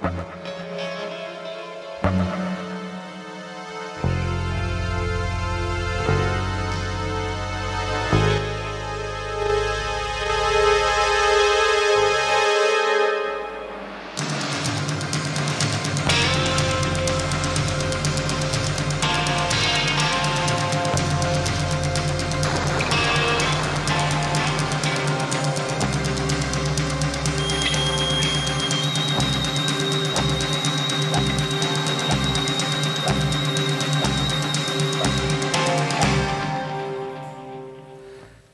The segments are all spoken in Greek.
Thank you.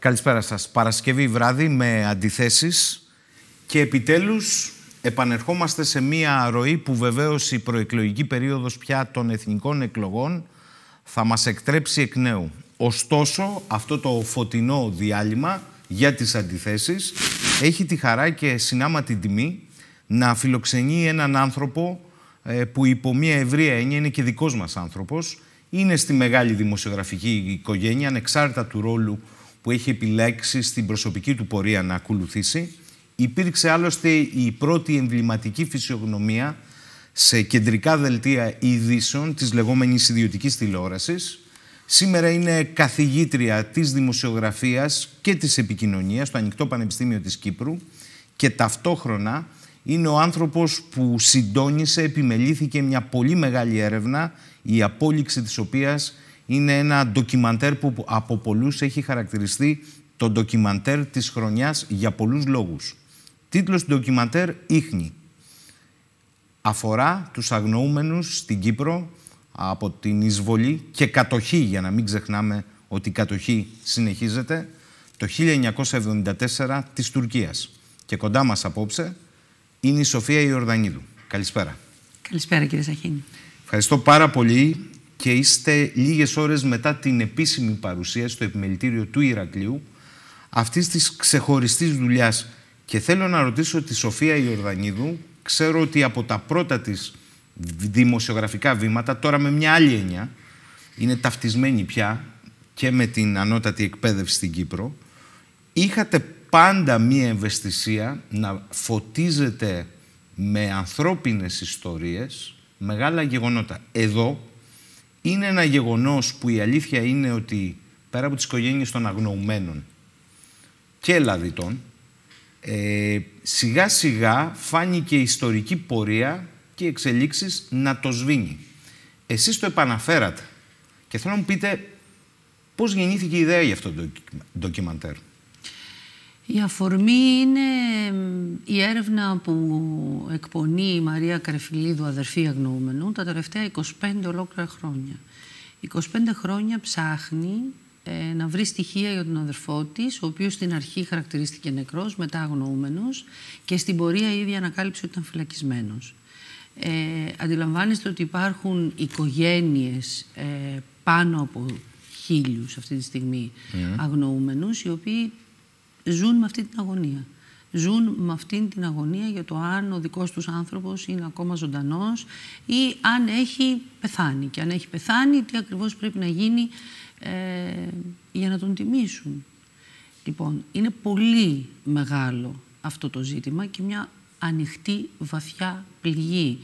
Καλησπέρα σας. Παρασκευή βράδυ με αντιθέσεις και επιτέλους επανερχόμαστε σε μία ροή που βεβαίως η προεκλογική περίοδος πια των εθνικών εκλογών θα μας εκτρέψει εκ νέου. Ωστόσο, αυτό το φωτεινό διάλειμμα για τις αντιθέσεις έχει τη χαρά και συνάμα την τιμή να φιλοξενεί έναν άνθρωπο ε, που υπό μία ευρία έννοια είναι και δικός μας άνθρωπος. Είναι στη μεγάλη δημοσιογραφική οικογένεια, ανεξάρτητα του ρόλου που έχει επιλέξει στην προσωπική του πορεία να ακολουθήσει. Υπήρξε άλλωστε η πρώτη εμβληματική φυσιογνωμία σε κεντρικά δελτία ειδήσεων της λεγόμενης ιδιωτικής τηλεόρασης. Σήμερα είναι καθηγήτρια της δημοσιογραφίας και της επικοινωνίας στο Ανοιχτό Πανεπιστήμιο της Κύπρου και ταυτόχρονα είναι ο άνθρωπος που συντόνισε, επιμελήθηκε μια πολύ μεγάλη έρευνα η απόλυξη της οποίας είναι ένα ντοκιμαντέρ που από πολλούς έχει χαρακτηριστεί το ντοκιμαντέρ της χρονιάς για πολλούς λόγους. Τίτλος του ντοκιμαντέρ «Ήχνη». Αφορά τους αγνοούμενους στην Κύπρο από την εισβολή και κατοχή, για να μην ξεχνάμε ότι η κατοχή συνεχίζεται, το 1974 της Τουρκίας. Και κοντά μας απόψε είναι η Σοφία Ιορδανίδου. Καλησπέρα. Καλησπέρα κύριε Σαχίνη. Ευχαριστώ πάρα πολύ και είστε λίγες ώρες μετά την επίσημη παρουσία στο επιμελητήριο του Ηρακλείου αυτής της ξεχωριστής δουλειάς. Και θέλω να ρωτήσω τη Σοφία Ιορδανίδου, ξέρω ότι από τα πρώτα της δημοσιογραφικά βήματα, τώρα με μια άλλη έννοια, είναι ταυτισμένη πια και με την ανώτατη εκπαίδευση στην Κύπρο, είχατε πάντα μία ευαισθησία να φωτίζετε με ανθρώπινες ιστορίες μεγάλα γεγονότα. Εδώ είναι ένα γεγονός που η αλήθεια είναι ότι πέρα από τις οικογένειες των αγνοωμένων και ελλαδιτών, ε, σιγά σιγά φάνηκε η ιστορική πορεία και εξελίξεις να το σβήνει. Εσείς το επαναφέρατε και θέλω να μου πείτε πώς γεννήθηκε η ιδέα για αυτό το ντοκιμαντέρ. Η αφορμή είναι η έρευνα που εκπονεί η Μαρία Κρεφιλίδου, αδερφή αγνοούμενου, τα τελευταία 25 ολόκληρα χρόνια. 25 χρόνια ψάχνει ε, να βρει στοιχεία για τον αδερφό της, ο οποίος στην αρχή χαρακτηρίστηκε νεκρός, μετά αγνοούμενος και στην πορεία η ανακάλυψε ότι ήταν φυλακισμένος. Ε, αντιλαμβάνεστε ότι υπάρχουν οικογένειες ε, πάνω από χίλιους αυτή τη στιγμή mm. οι οποίοι ζουν με αυτή την αγωνία. Ζουν με αυτή την αγωνία για το αν ο δικός τους άνθρωπος είναι ακόμα ζωντανός ή αν έχει πεθάνει. Και αν έχει πεθάνει, τι ακριβώς πρέπει να γίνει ε, για να τον τιμήσουν. Λοιπόν, είναι πολύ μεγάλο αυτό το ζήτημα και μια ανοιχτή βαθιά πληγή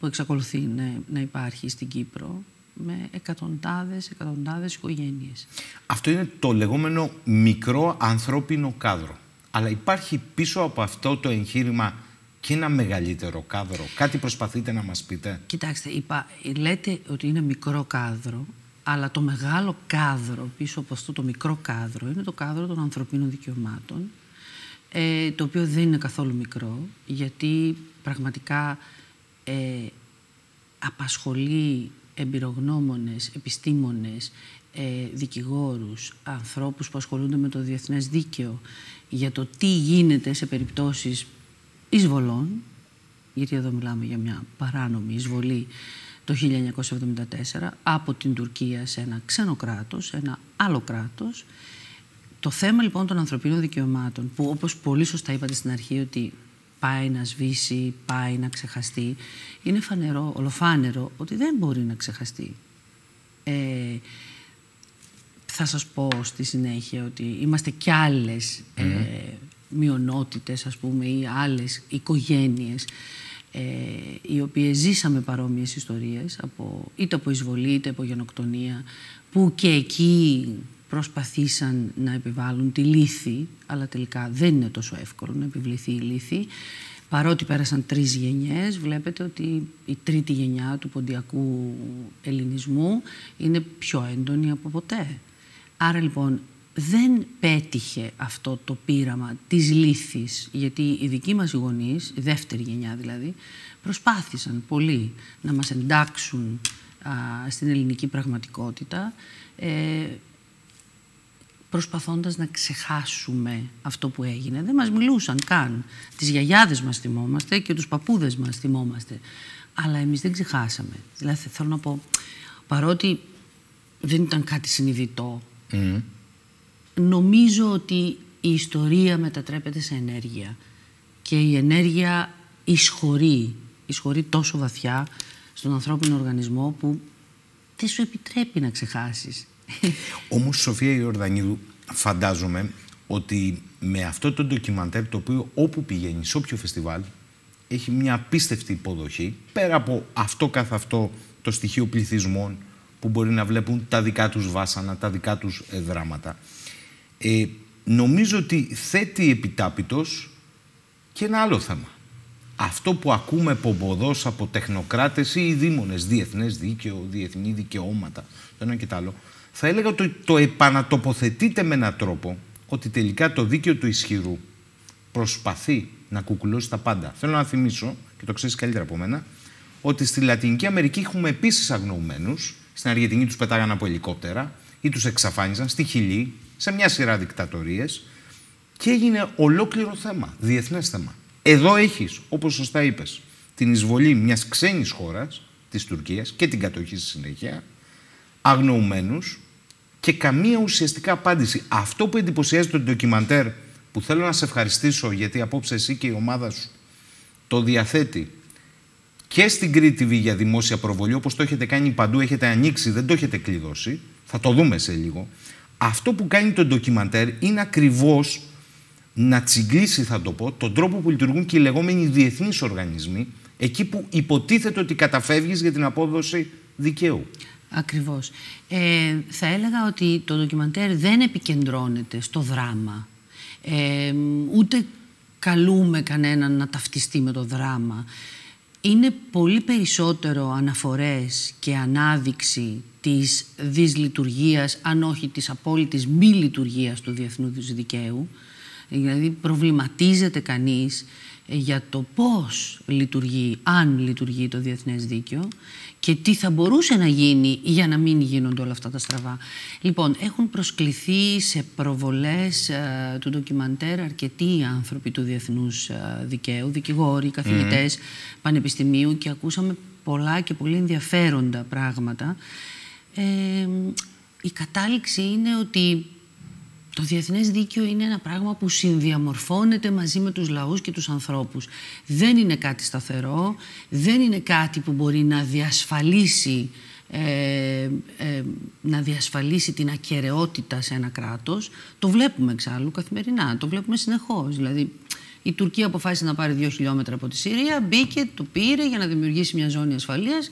που εξακολουθεί να, να υπάρχει στην Κύπρο με εκατοντάδες, εκατοντάδες οικογένειες. Αυτό είναι το λεγόμενο μικρό ανθρώπινο κάδρο. Αλλά υπάρχει πίσω από αυτό το εγχείρημα και ένα μεγαλύτερο κάδρο. Κάτι προσπαθείτε να μας πείτε. Κοιτάξτε, είπα, λέτε ότι είναι μικρό κάδρο, αλλά το μεγάλο κάδρο πίσω από αυτό το μικρό κάδρο είναι το κάδρο των ανθρωπίνων δικαιωμάτων, ε, το οποίο δεν είναι καθόλου μικρό, γιατί πραγματικά ε, απασχολεί εμπειρογνώμονες, επιστήμονες, ε, δικηγόρους, ανθρώπους που ασχολούνται με το διεθνές δίκαιο για το τι γίνεται σε περιπτώσεις εισβολών, γιατί εδώ μιλάμε για μια παράνομη εισβολή το 1974 από την Τουρκία σε ένα ξένο κράτος, σε ένα άλλο κράτος. Το θέμα λοιπόν των ανθρωπίνων δικαιωμάτων, που όπως πολύ σωστά είπατε στην αρχή ότι πάει να σβήσει, πάει να ξεχαστεί. Είναι φανερό, ολοφάνερο, ότι δεν μπορεί να ξεχαστεί. Ε, θα σας πω στη συνέχεια ότι είμαστε κι άλλες mm μειονότητες, ας πούμε, ή άλλες οικογένειες ε, οι οποίες ζήσαμε παρόμοιες ιστορίες από, είτε από εισβολή είτε από γενοκτονία που και εκεί προσπαθήσαν να επιβάλλουν τη λύθη, αλλά τελικά δεν είναι τόσο εύκολο να επιβληθεί η λύθη. Παρότι πέρασαν τρεις γενιές, βλέπετε ότι η τρίτη γενιά του ποντιακού ελληνισμού είναι πιο έντονη από ποτέ. Άρα λοιπόν δεν πέτυχε αυτό το πείραμα της λύθης, γιατί οι δικοί μας γονείς, η δεύτερη γενιά δηλαδή, προσπάθησαν πολύ να μας εντάξουν στην ελληνική πραγματικότητα, ε, προσπαθώντας να ξεχάσουμε αυτό που έγινε. Δεν μας μιλούσαν καν. Τις γιαγιάδες μας θυμόμαστε και τους παππούδες μας θυμόμαστε. Αλλά εμείς δεν ξεχάσαμε. Δηλαδή θέλω να πω, παρότι δεν ήταν κάτι συνειδητό, νομίζω ότι η ιστορία μετατρέπεται σε ενέργεια. Και η ενέργεια ισχωρεί, ισχωρεί τόσο βαθιά στον ανθρώπινο οργανισμό που δεν σου επιτρέπει να ξεχάσεις. Όμως, Σοφία Ιορδανίδου, φαντάζομαι ότι με αυτό το ντοκιμαντέρ το οποίο όπου πηγαίνει, σε όποιο φεστιβάλ, έχει μια απίστευτη υποδοχή, πέρα από αυτό καθ' αυτό το στοιχείο πληθυσμών που μπορεί να βλέπουν τα δικά τους βάσανα, τα δικά τους δράματα. Ε, νομίζω ότι θέτει επιτάπητος και ένα άλλο θέμα. Αυτό που ακούμε πομποδός από τεχνοκράτες ή δήμονες, διεθνές δίκαιο, διεθνή δικαιώματα, το ένα και το άλλο, θα έλεγα ότι το επανατοποθετείτε με έναν τρόπο ότι τελικά το δίκαιο του ισχυρού προσπαθεί να κουκουλώσει τα πάντα. Θέλω να θυμίσω, και το ξέρεις καλύτερα από μένα, ότι στη Λατινική Αμερική έχουμε επίσης αγνοωμένου. Στην Αργεντινή τους πετάγανε από ελικόπτερα ή τους εξαφάνιζαν. Στη Χιλή, σε μια σειρά δικτατορίες. Και έγινε ολόκληρο θέμα, διεθνές θέμα. Εδώ έχεις, όπως σωστά είπες, την εισβολή μιας ξένης χώρας, της Τουρκίας και την κατοχή στη συνέχεια, αγνοωμένου, και καμία ουσιαστικά απάντηση. Αυτό που εντυπωσιάζει το ντοκιμαντέρ, που θέλω να σε ευχαριστήσω γιατί απόψε εσύ και η ομάδα σου το διαθέτει και στην Κρήτη για δημόσια προβολή, όπως το έχετε κάνει παντού, έχετε ανοίξει, δεν το έχετε κλειδώσει, θα το δούμε σε λίγο. Αυτό που κάνει το ντοκιμαντέρ είναι ακριβώς να τσιγκλίσει, θα το πω, τον τρόπο που λειτουργούν και οι λεγόμενοι διεθνείς οργανισμοί, εκεί που υποτίθεται ότι καταφεύγεις για την απόδοση δικαίου. Ακριβώς. Ε, θα έλεγα ότι το ντοκιμαντέρ δεν επικεντρώνεται στο δράμα. Ε, ούτε καλούμε κανέναν να ταυτιστεί με το δράμα. Είναι πολύ περισσότερο αναφορές και ανάδειξη της δυσλειτουργίας, αν όχι της απόλυτης μη λειτουργίας του διεθνούς δικαίου. Δηλαδή προβληματίζεται κανείς για το πώς λειτουργεί, αν λειτουργεί το διεθνές δίκαιο και τι θα μπορούσε να γίνει για να μην γίνονται όλα αυτά τα στραβά. Λοιπόν, έχουν προσκληθεί σε προβολές ε, του ντοκιμαντέρ αρκετοί άνθρωποι του διεθνούς ε, δικαίου, δικηγόροι, καθηγητές πανεπιστημίου και ακούσαμε πολλά και πολύ ενδιαφέροντα πράγματα. Ε, η κατάληξη είναι ότι το διεθνές δίκαιο είναι ένα πράγμα που συνδιαμορφώνεται μαζί με τους λαούς και τους ανθρώπους. Δεν είναι κάτι σταθερό, δεν είναι κάτι που μπορεί να διασφαλίσει, ε, ε, να διασφαλίσει την ακαιρεότητα σε ένα κράτος. Το βλέπουμε εξάλλου καθημερινά, το βλέπουμε συνεχώς. Δηλαδή, η Τουρκία αποφάσισε να πάρει δύο χιλιόμετρα από τη Συρία, μπήκε, το πήρε για να δημιουργήσει μια ζώνη ασφαλείας,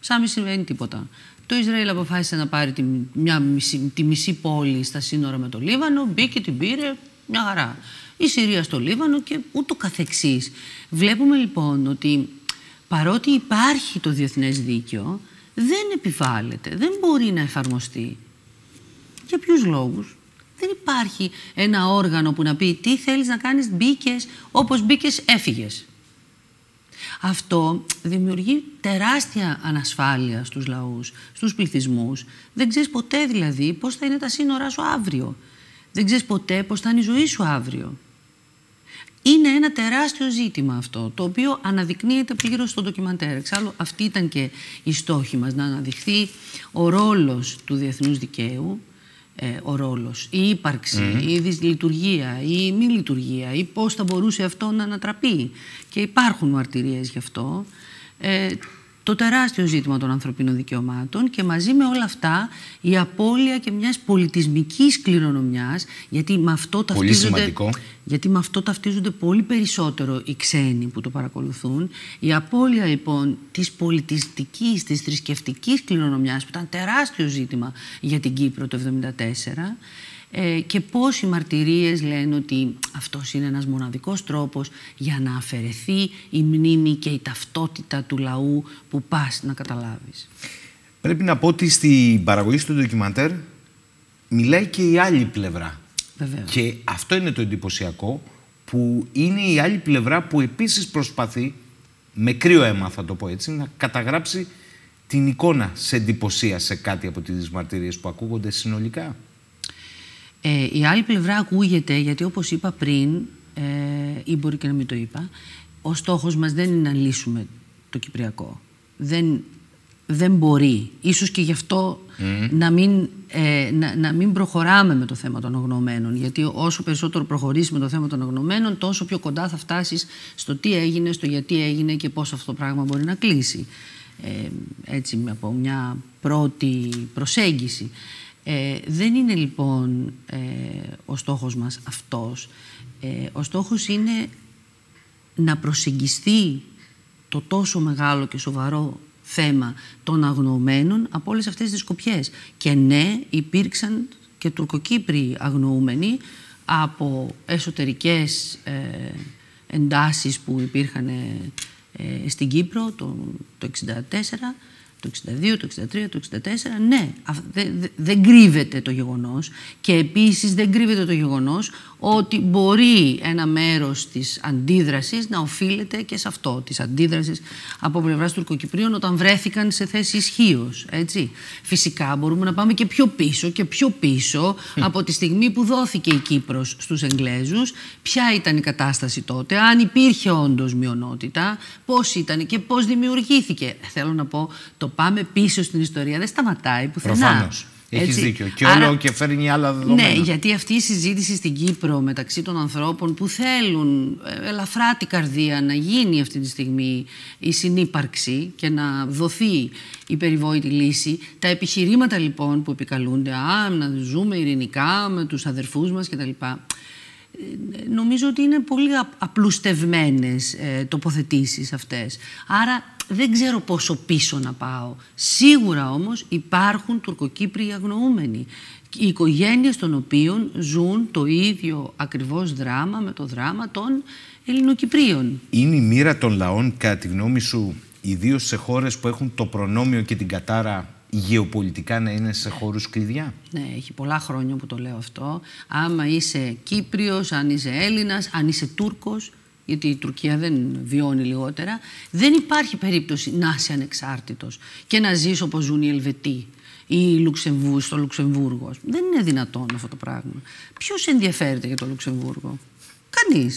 σαν μη συμβαίνει τίποτα. Το Ισραήλ αποφάσισε να πάρει τη, μια μισή, τη μισή πόλη στα σύνορα με το Λίβανο, μπήκε, την πήρε, μια χαρά. Η Συρία στο Λίβανο και ούτω καθεξής. Βλέπουμε λοιπόν ότι παρότι υπάρχει το διεθνές δίκαιο, δεν επιβάλλεται, δεν μπορεί να εφαρμοστεί. Για ποιους λόγους. Δεν υπάρχει ένα όργανο που να πει τι θέλεις να κάνεις, μπήκες, όπως μπήκες, έφυγες. Αυτό δημιουργεί τεράστια ανασφάλεια στους λαούς, στους πληθυσμούς. Δεν ξέρεις ποτέ δηλαδή πώς θα είναι τα σύνορά σου αύριο. Δεν ξέρεις ποτέ πώς θα είναι η ζωή σου αύριο. Είναι ένα τεράστιο ζήτημα αυτό, το οποίο αναδεικνύεται πλήρως στο ντοκιμαντέρ. Εξάλλου αυτή ήταν και η στόχη μας, να αναδειχθεί ο ρόλος του διεθνούς δικαίου ε, ο ρόλος, η υπαρξη η δυσλειτουργία, η μη λειτουργία ή πώς θα μπορούσε αυτό να ανατραπεί. Και υπάρχουν μαρτυρίες γι' αυτό. Ε, το τεράστιο ζήτημα των ανθρωπίνων δικαιωμάτων και μαζί με όλα αυτά η απώλεια και μιας πολιτισμικής κληρονομιάς γιατί με αυτό ταυτίζονται, πολύ γιατί με αυτό ταυτίζονται πολύ περισσότερο οι ξένοι που το παρακολουθούν η απώλεια λοιπόν της πολιτιστικής, της θρησκευτικής κληρονομιάς που ήταν τεράστιο ζήτημα για την Κύπρο το 1974 ε, και πώς οι μαρτυρίες λένε ότι αυτός είναι ένας μοναδικός τρόπος για να αφαιρεθεί η μνήμη και η ταυτότητα του λαού που πας να καταλάβεις. Πρέπει να πω ότι στην παραγωγή του ντοκιμαντέρ μιλάει και η άλλη πλευρά. Βεβαίως. Και αυτό είναι το εντυπωσιακό που είναι η άλλη πλευρά που επίσης προσπαθεί με κρύο αίμα θα το πω έτσι να καταγράψει την εικόνα σε εντυπωσία σε κάτι από τις μαρτυρίες που ακούγονται συνολικά. Ε, η άλλη πλευρά ακούγεται, γιατί όπως είπα πριν, ε, ή μπορεί και να μην το είπα, ο στόχος μας δεν είναι να λύσουμε το Κυπριακό. Δεν, δεν μπορεί. Ίσως και γι' αυτό να, μην, ε, να, να, μην προχωράμε με το θέμα των αγνωμένων. Γιατί όσο περισσότερο προχωρήσεις με το θέμα των αγνωμένων, τόσο πιο κοντά θα φτάσεις στο τι έγινε, στο γιατί έγινε και πώς αυτό το πράγμα μπορεί να κλείσει. Ε, έτσι από μια πρώτη προσέγγιση. Ε, δεν είναι λοιπόν ε, ο στόχος μας αυτός. Ε, ο στόχος είναι να προσεγγιστεί το τόσο μεγάλο και σοβαρό θέμα των αγνοωμένων από όλες αυτές τις σκοπιές. Και ναι, υπήρξαν και τουρκοκύπριοι αγνοούμενοι από εσωτερικές ε, εντάσεις που υπήρχαν στην Κύπρο το, το 1964 το 62, το 63, το 64, ναι, δεν κρύβεται το γεγονός και επίσης δεν κρύβεται το γεγονός ότι μπορεί ένα μέρος της αντίδρασης να οφείλεται και σε αυτό, της αντίδρασης από πλευράς Τουρκοκυπρίων όταν βρέθηκαν σε θέση ισχύω. έτσι. Φυσικά μπορούμε να πάμε και πιο πίσω και πιο πίσω από τη στιγμή που δόθηκε η Κύπρος στους Εγγλέζους, ποια ήταν η κατάσταση τότε, αν υπήρχε όντως μειονότητα, πώς ήταν και πώς δημιουργήθηκε. Θέλω να πω το πάμε πίσω στην ιστορία δεν σταματάει πουθενά. Προφανώς. Έχεις δίκιο. Και όλο και φέρνει άλλα δεδομένα. Ναι, γιατί αυτή η συζήτηση στην Κύπρο μεταξύ των ανθρώπων που θέλουν ε, ελαφρά την καρδία να γίνει αυτή τη στιγμή η συνύπαρξη και να δοθεί η περιβόητη λύση. Τα επιχειρήματα λοιπόν που επικαλούνται, α, να ζούμε ειρηνικά με τους αδερφούς μας κτλ. Ε, νομίζω ότι είναι πολύ απλουστευμένες ε, τοποθετήσεις αυτές. Άρα δεν ξέρω πόσο πίσω να πάω. Σίγουρα όμως υπάρχουν τουρκοκύπριοι αγνοούμενοι. Οι οικογένειες των οποίων ζουν το ίδιο ακριβώς δράμα με το δράμα των Ελληνοκυπρίων. Είναι η μοίρα των λαών, κατά τη γνώμη σου, ιδίως σε χώρες που έχουν το προνόμιο και την κατάρα γεωπολιτικά να είναι σε χώρους κλειδιά. Ναι, έχει πολλά χρόνια που το λέω αυτό. Άμα είσαι Κύπριος, αν είσαι Έλληνας, αν είσαι Τούρκος, γιατί η Τουρκία δεν βιώνει λιγότερα, δεν υπάρχει περίπτωση να είσαι ανεξάρτητος και να ζεις όπως ζουν οι Ελβετοί ή Λουξεμβού, στο Λουξεμβούργο. Δεν είναι δυνατόν αυτό το πράγμα. Ποιος ενδιαφέρεται για το Λουξεμβούργο, Κανείς.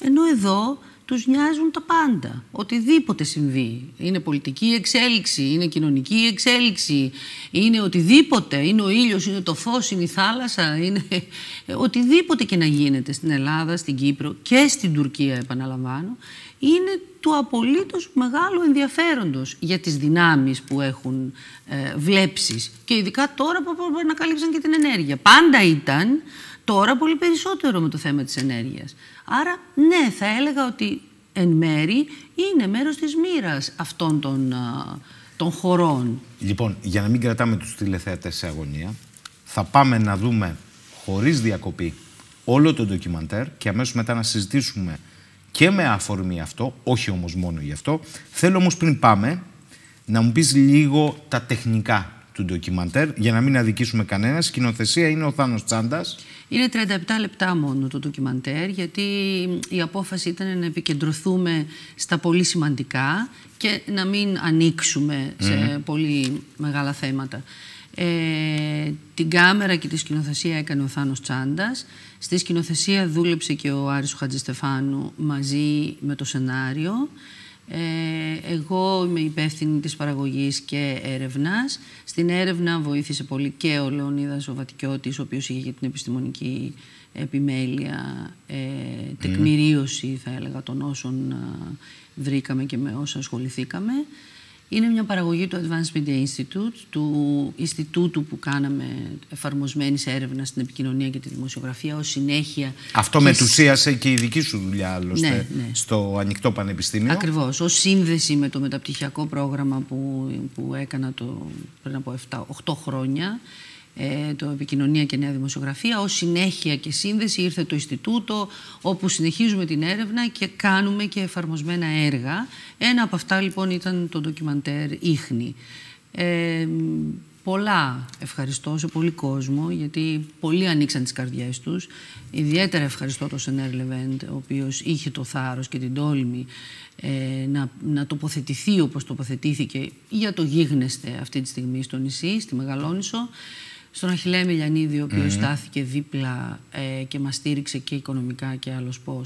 Ενώ εδώ τους νοιάζουν τα πάντα. Οτιδήποτε συμβεί. Είναι πολιτική εξέλιξη, είναι κοινωνική εξέλιξη, είναι οτιδήποτε. Είναι ο ήλιος, είναι το φως, είναι η θάλασσα, είναι οτιδήποτε και να γίνεται στην Ελλάδα, στην Κύπρο και στην Τουρκία επαναλαμβάνω. Είναι του απολύτως μεγάλου ενδιαφέροντος για τις δυνάμεις που έχουν ε, βλέψεις. Και ειδικά τώρα που ανακαλύψαν και την ενέργεια. Πάντα ήταν, τώρα πολύ περισσότερο με το θέμα της ενέργειας. Άρα, ναι, θα έλεγα ότι εν μέρη είναι μέρος της μοίρας αυτών των, των χωρών. Λοιπόν, για να μην κρατάμε τους τηλεθεατές σε αγωνία, θα πάμε να δούμε χωρίς διακοπή όλο το ντοκιμαντέρ και αμέσως μετά να συζητήσουμε και με αφορμή αυτό, όχι όμως μόνο γι' αυτό. Θέλω όμως πριν πάμε να μου πεις λίγο τα τεχνικά του ντοκιμαντέρ, για να μην αδικήσουμε κανένα. Σκηνοθεσία είναι ο Θάνος Τσάντας. Είναι 37 λεπτά μόνο το ντοκιμαντέρ, γιατί η απόφαση ήταν να επικεντρωθούμε στα πολύ σημαντικά και να μην ανοίξουμε σε πολύ μεγάλα θέματα. Ε, την κάμερα και τη σκηνοθεσία έκανε ο Θάνος Τσάντας. Στη σκηνοθεσία δούλεψε και ο Άρης Χατζηστεφάνου μαζί με το σενάριο. Ε, εγώ είμαι υπεύθυνη της παραγωγής και έρευνας. Στην έρευνα βοήθησε πολύ και ο Λεωνίδας Βατικιώτης, ο οποίος είχε την επιστημονική επιμέλεια, ε, τεκμηρίωση θα έλεγα των όσων ε, βρήκαμε και με όσα ασχοληθήκαμε. Είναι μια παραγωγή του Advanced Media Institute, του Ινστιτούτου που κάναμε εφαρμοσμένης έρευνας στην επικοινωνία και τη δημοσιογραφία ως συνέχεια. Αυτό και... μετουσίασε και η δική σου δουλειά, άλλωστε, ναι, ναι. στο Ανοιχτό Πανεπιστήμιο. Ακριβώς. Ως σύνδεση με το μεταπτυχιακό πρόγραμμα που, που έκανα το, πριν από 7, 8 χρόνια. Ε, το Επικοινωνία και Νέα Δημοσιογραφία. Ως συνέχεια και σύνδεση ήρθε το Ινστιτούτο, όπου συνεχίζουμε την έρευνα και κάνουμε και εφαρμοσμένα έργα. Ένα από αυτά λοιπόν ήταν το ντοκιμαντέρ ίχνη. Ε, πολλά ευχαριστώ σε πολύ κόσμο, γιατί πολλοί ανοίξαν τις καρδιές τους. Ιδιαίτερα ευχαριστώ τον Σενέρ Λεβέντ, ο οποίος είχε το θάρρος και την τόλμη ε, να, τοποθετηθεί όπως τοποθετήθηκε για το γίγνεσθε αυτή τη στιγμή στο νησί, στη στον Αχιλέ Μελιανίδη, ο οποίος στάθηκε δίπλα ε, και μας στήριξε και οικονομικά και άλλος πώς.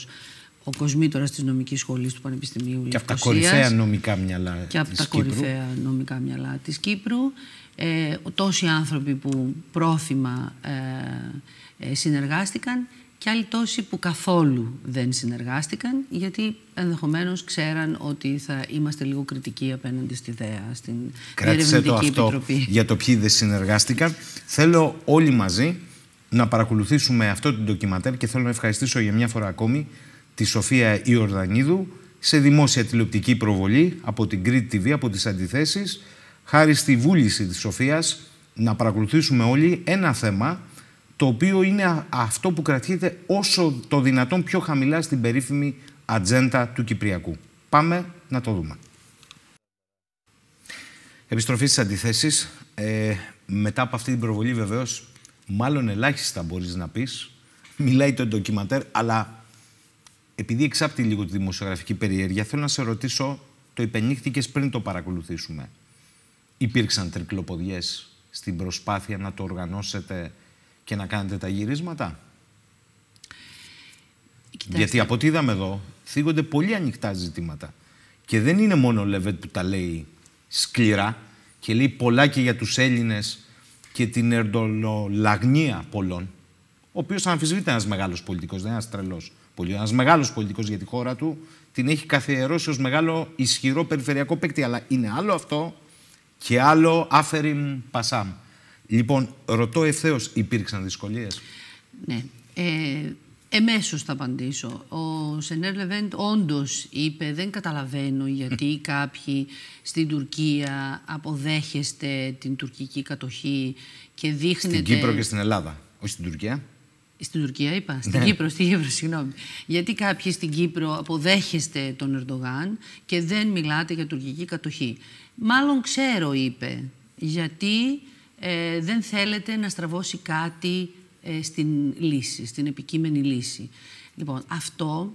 Ο κοσμήτορας της νομικής σχολής του Πανεπιστημίου Και από τα νομικά μυαλά Και από τα κορυφαία νομικά μυαλά της Κύπρου. Ε, τόσοι άνθρωποι που πρόθυμα ε, ε, συνεργάστηκαν και άλλοι τόσοι που καθόλου δεν συνεργάστηκαν γιατί ενδεχομένως ξέραν ότι θα είμαστε λίγο κριτικοί απέναντι στη ΔΕΑ, στην Κράτησε το αυτό επιτροπή. για το ποιοι δεν συνεργάστηκαν. Θέλω όλοι μαζί να παρακολουθήσουμε αυτό το ντοκιματέρ και θέλω να ευχαριστήσω για μια φορά ακόμη τη Σοφία Ιορδανίδου σε δημόσια τηλεοπτική προβολή από την Crete TV, από τις αντιθέσεις χάρη στη βούληση της Σοφίας να παρακολουθήσουμε όλοι ένα θέμα το οποίο είναι αυτό που κρατιέται όσο το δυνατόν πιο χαμηλά στην περίφημη ατζέντα του Κυπριακού. Πάμε να το δούμε. Επιστροφή στις αντιθέσεις. Ε, μετά από αυτή την προβολή βεβαίως, μάλλον ελάχιστα μπορείς να πεις. Μιλάει το ντοκιματέρ, αλλά επειδή εξάπτει λίγο τη δημοσιογραφική περιέργεια, θέλω να σε ρωτήσω, το υπενήχθηκες πριν το παρακολουθήσουμε. Υπήρξαν τρικλοποδιές στην προσπάθεια να το οργανώσετε και να κάνετε τα γυρίσματα. Γιατί από ό,τι είδαμε εδώ, θίγονται πολύ ανοιχτά ζητήματα. Και δεν είναι μόνο ο Λεβέτ που τα λέει σκληρά και λέει πολλά και για τους Έλληνες και την ερντολολαγνία πολλών, ο οποίος αμφισβήτηται ένας μεγάλος πολιτικός, δεν είναι ένας τρελός πολιτικός. Ένας μεγάλος πολιτικός για τη χώρα του την έχει καθιερώσει ως μεγάλο ισχυρό περιφερειακό παίκτη, αλλά είναι άλλο αυτό και άλλο άφεριν πασάμ. Λοιπόν, ρωτώ ευθέως, υπήρξαν δυσκολίες? Ναι. Ε, εμέσως θα απαντήσω. Ο Σενέρ Λεβέντ όντως είπε «Δεν καταλαβαίνω γιατί κάποιοι στην Τουρκία αποδέχεστε την τουρκική κατοχή και δείχνετε...» Στην Κύπρο και στην Ελλάδα, όχι στην Τουρκία. Στην Τουρκία είπα, στην ναι. Κύπρο, στην Κύπρο, συγγνώμη. Γιατί κάποιοι στην Κύπρο αποδέχεστε τον Ερντογάν και δεν μιλάτε για τουρκική κατοχή. Μάλλον ξέρω, είπε, γιατί ε, δεν θέλετε να στραβώσει κάτι ε, στην λύση, στην επικείμενη λύση. Λοιπόν, αυτό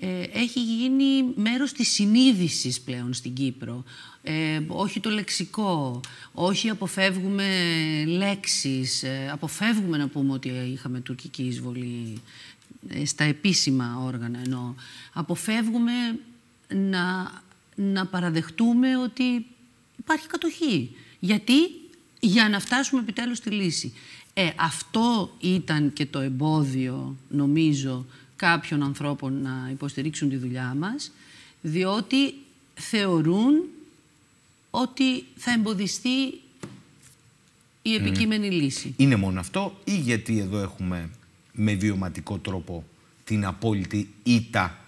ε, έχει γίνει μέρος της συνείδησης πλέον στην Κύπρο. Ε, όχι το λεξικό, όχι αποφεύγουμε λέξεις, αποφεύγουμε να πούμε ότι είχαμε τουρκική εισβολή στα επίσημα όργανα ενώ αποφεύγουμε να, να παραδεχτούμε ότι υπάρχει κατοχή. Γιατί για να φτάσουμε επιτέλους στη λύση. Ε, αυτό ήταν και το εμπόδιο, νομίζω, κάποιων ανθρώπων να υποστηρίξουν τη δουλειά μας, διότι θεωρούν ότι θα εμποδιστεί η επικείμενη λύση. Είναι μόνο αυτό ή γιατί εδώ έχουμε με βιωματικό τρόπο την απόλυτη ήττα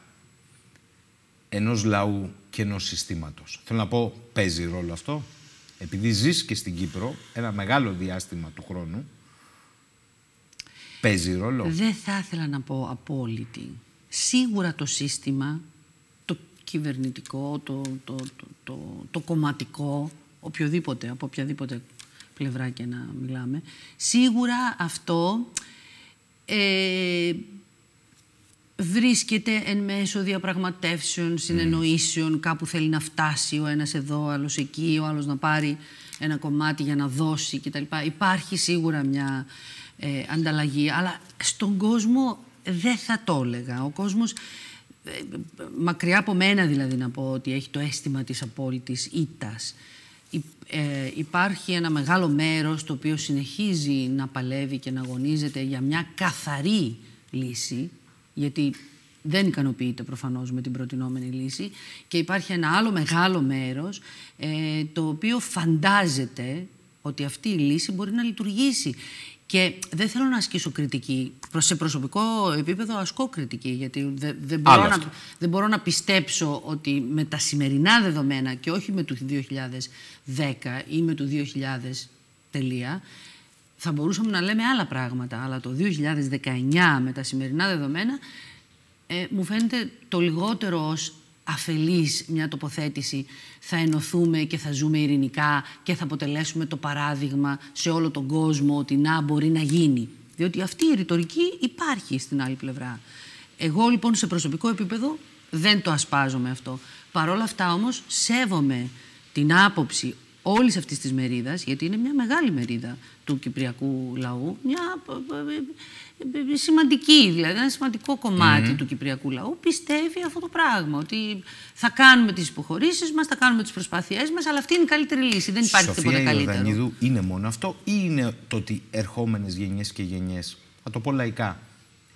ενός λαού και ενός συστήματος. Θέλω να πω, παίζει ρόλο αυτό επειδή ζεις και στην Κύπρο ένα μεγάλο διάστημα του χρόνου, παίζει ρόλο. Δεν θα ήθελα να πω απόλυτη. Σίγουρα το σύστημα, το κυβερνητικό, το, το, το, το κομματικό, οποιοδήποτε, από οποιαδήποτε πλευρά και να μιλάμε, σίγουρα αυτό ε, βρίσκεται εν μέσω διαπραγματεύσεων, συνεννοήσεων, κάπου θέλει να φτάσει ο ένας εδώ, ο άλλος εκεί, ο άλλος να πάρει ένα κομμάτι για να δώσει κτλ. Υπάρχει σίγουρα μια ε, ανταλλαγή, αλλά στον κόσμο δεν θα το έλεγα. Ο κόσμος, ε, μακριά από μένα δηλαδή να πω ότι έχει το αίσθημα της απόλυτης ήττας. Ε, υπάρχει ένα μεγάλο μέρος το οποίο συνεχίζει να παλεύει και να αγωνίζεται για μια καθαρή λύση γιατί δεν ικανοποιείται προφανώς με την προτινόμενη λύση και υπάρχει ένα άλλο μεγάλο μέρος ε, το οποίο φαντάζεται ότι αυτή η λύση μπορεί να λειτουργήσει. Και δεν θέλω να ασκήσω κριτική. Σε προσωπικό επίπεδο ασκώ κριτική, γιατί δεν, μπορώ, να, πιστέψω ότι με τα σημερινά δεδομένα και όχι με του 2010 ή με του 2000 τελεία, θα μπορούσαμε να λέμε άλλα πράγματα. Αλλά το 2019 με τα σημερινά δεδομένα ε, μου φαίνεται το λιγότερο ως αφελής μια τοποθέτηση θα ενωθούμε και θα ζούμε ειρηνικά και θα αποτελέσουμε το παράδειγμα σε όλο τον κόσμο ότι να μπορεί να γίνει. Διότι αυτή η ρητορική υπάρχει στην άλλη πλευρά. Εγώ λοιπόν σε προσωπικό επίπεδο δεν το ασπάζομαι αυτό. Παρ' όλα αυτά όμως σέβομαι την άποψη όλης αυτής της μερίδας, γιατί είναι μια μεγάλη μερίδα του Κυπριακού λαού, μια ε, ε, ε, σημαντική, δηλαδή ένα σημαντικό κομμάτι του Κυπριακού λαού πιστεύει αυτό το πράγμα, ότι θα κάνουμε τις υποχωρήσεις μας, θα κάνουμε τις προσπάθειές μας, αλλά αυτή είναι η καλύτερη λύση, δεν υπάρχει Σοφία τίποτα καλύτερο. Σοφία είναι μόνο αυτό ή είναι το ότι ερχόμενες γενιές και γενιές θα το πω λαϊκά,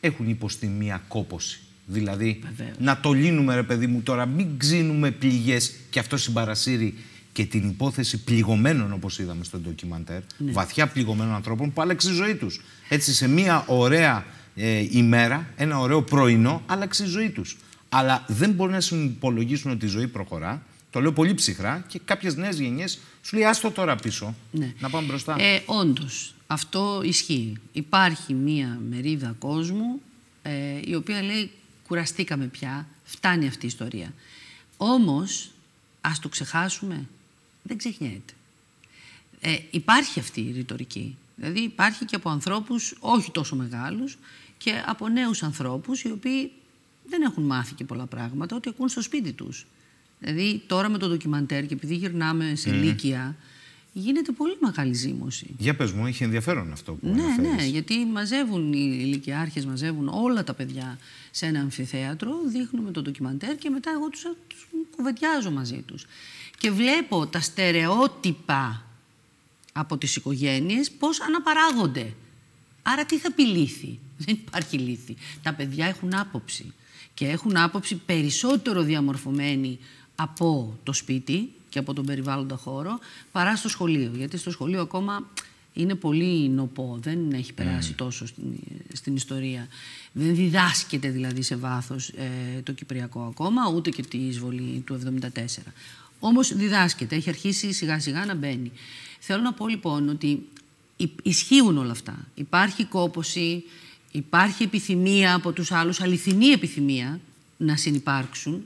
έχουν υποστεί μία κόποση. Δηλαδή, να το λύνουμε ρε παιδί μου τώρα, μην ξύνουμε πληγές και αυτό συμπαρασύρει και την υπόθεση πληγωμένων, όπως είδαμε στο ντοκιμαντέρ, ναι. βαθιά πληγωμένων ανθρώπων που άλλαξε η ζωή τους. Έτσι, σε μία ωραία ε, ημέρα, ένα ωραίο πρωινό, άλλαξε η ζωή τους. Αλλά δεν μπορούν να συνυπολογίσουν ότι η ζωή προχωρά. Το λέω πολύ ψυχρά και κάποιες νέες γενιές σου λέει: Άστο τώρα πίσω. Ναι. Να πάμε μπροστά. Ε, Όντως, αυτό ισχύει. Υπάρχει μία μερίδα κόσμου ε, η οποία λέει: Κουραστήκαμε πια, φτάνει αυτή η ιστορία. Όμως, ας το ξεχάσουμε δεν ξεχνιέται. Ε, υπάρχει αυτή η ρητορική. Δηλαδή υπάρχει και από ανθρώπους όχι τόσο μεγάλους και από νέους ανθρώπους οι οποίοι δεν έχουν μάθει και πολλά πράγματα, ότι ακούν στο σπίτι τους. Δηλαδή τώρα με το ντοκιμαντέρ και επειδή γυρνάμε σε mm. λύκεια, γίνεται πολύ μεγάλη ζήμωση. Για πες μου, έχει ενδιαφέρον αυτό που Ναι, ναι αναφέρεις. ναι, γιατί μαζεύουν οι ηλικιάρχες, μαζεύουν όλα τα παιδιά σε ένα αμφιθέατρο, δείχνουμε το ντοκιμαντέρ και μετά εγώ τους, τους κουβεντιάζω μαζί τους και βλέπω τα στερεότυπα από τις οικογένειες πώς αναπαράγονται. Άρα τι θα πει λύθη. Δεν υπάρχει λύθη. Τα παιδιά έχουν άποψη. Και έχουν άποψη περισσότερο διαμορφωμένη από το σπίτι και από τον περιβάλλοντα χώρο παρά στο σχολείο. Γιατί στο σχολείο ακόμα είναι πολύ νοπό, δεν έχει περάσει mm. τόσο στην, στην ιστορία. Δεν διδάσκεται δηλαδή σε βάθος ε, το Κυπριακό ακόμα, ούτε και τη εισβολή του 1974. Όμως διδάσκεται, έχει αρχίσει σιγά σιγά να μπαίνει. Θέλω να πω λοιπόν ότι ισχύουν όλα αυτά. Υπάρχει κόποση, υπάρχει επιθυμία από τους άλλους, αληθινή επιθυμία να συνεπάρξουν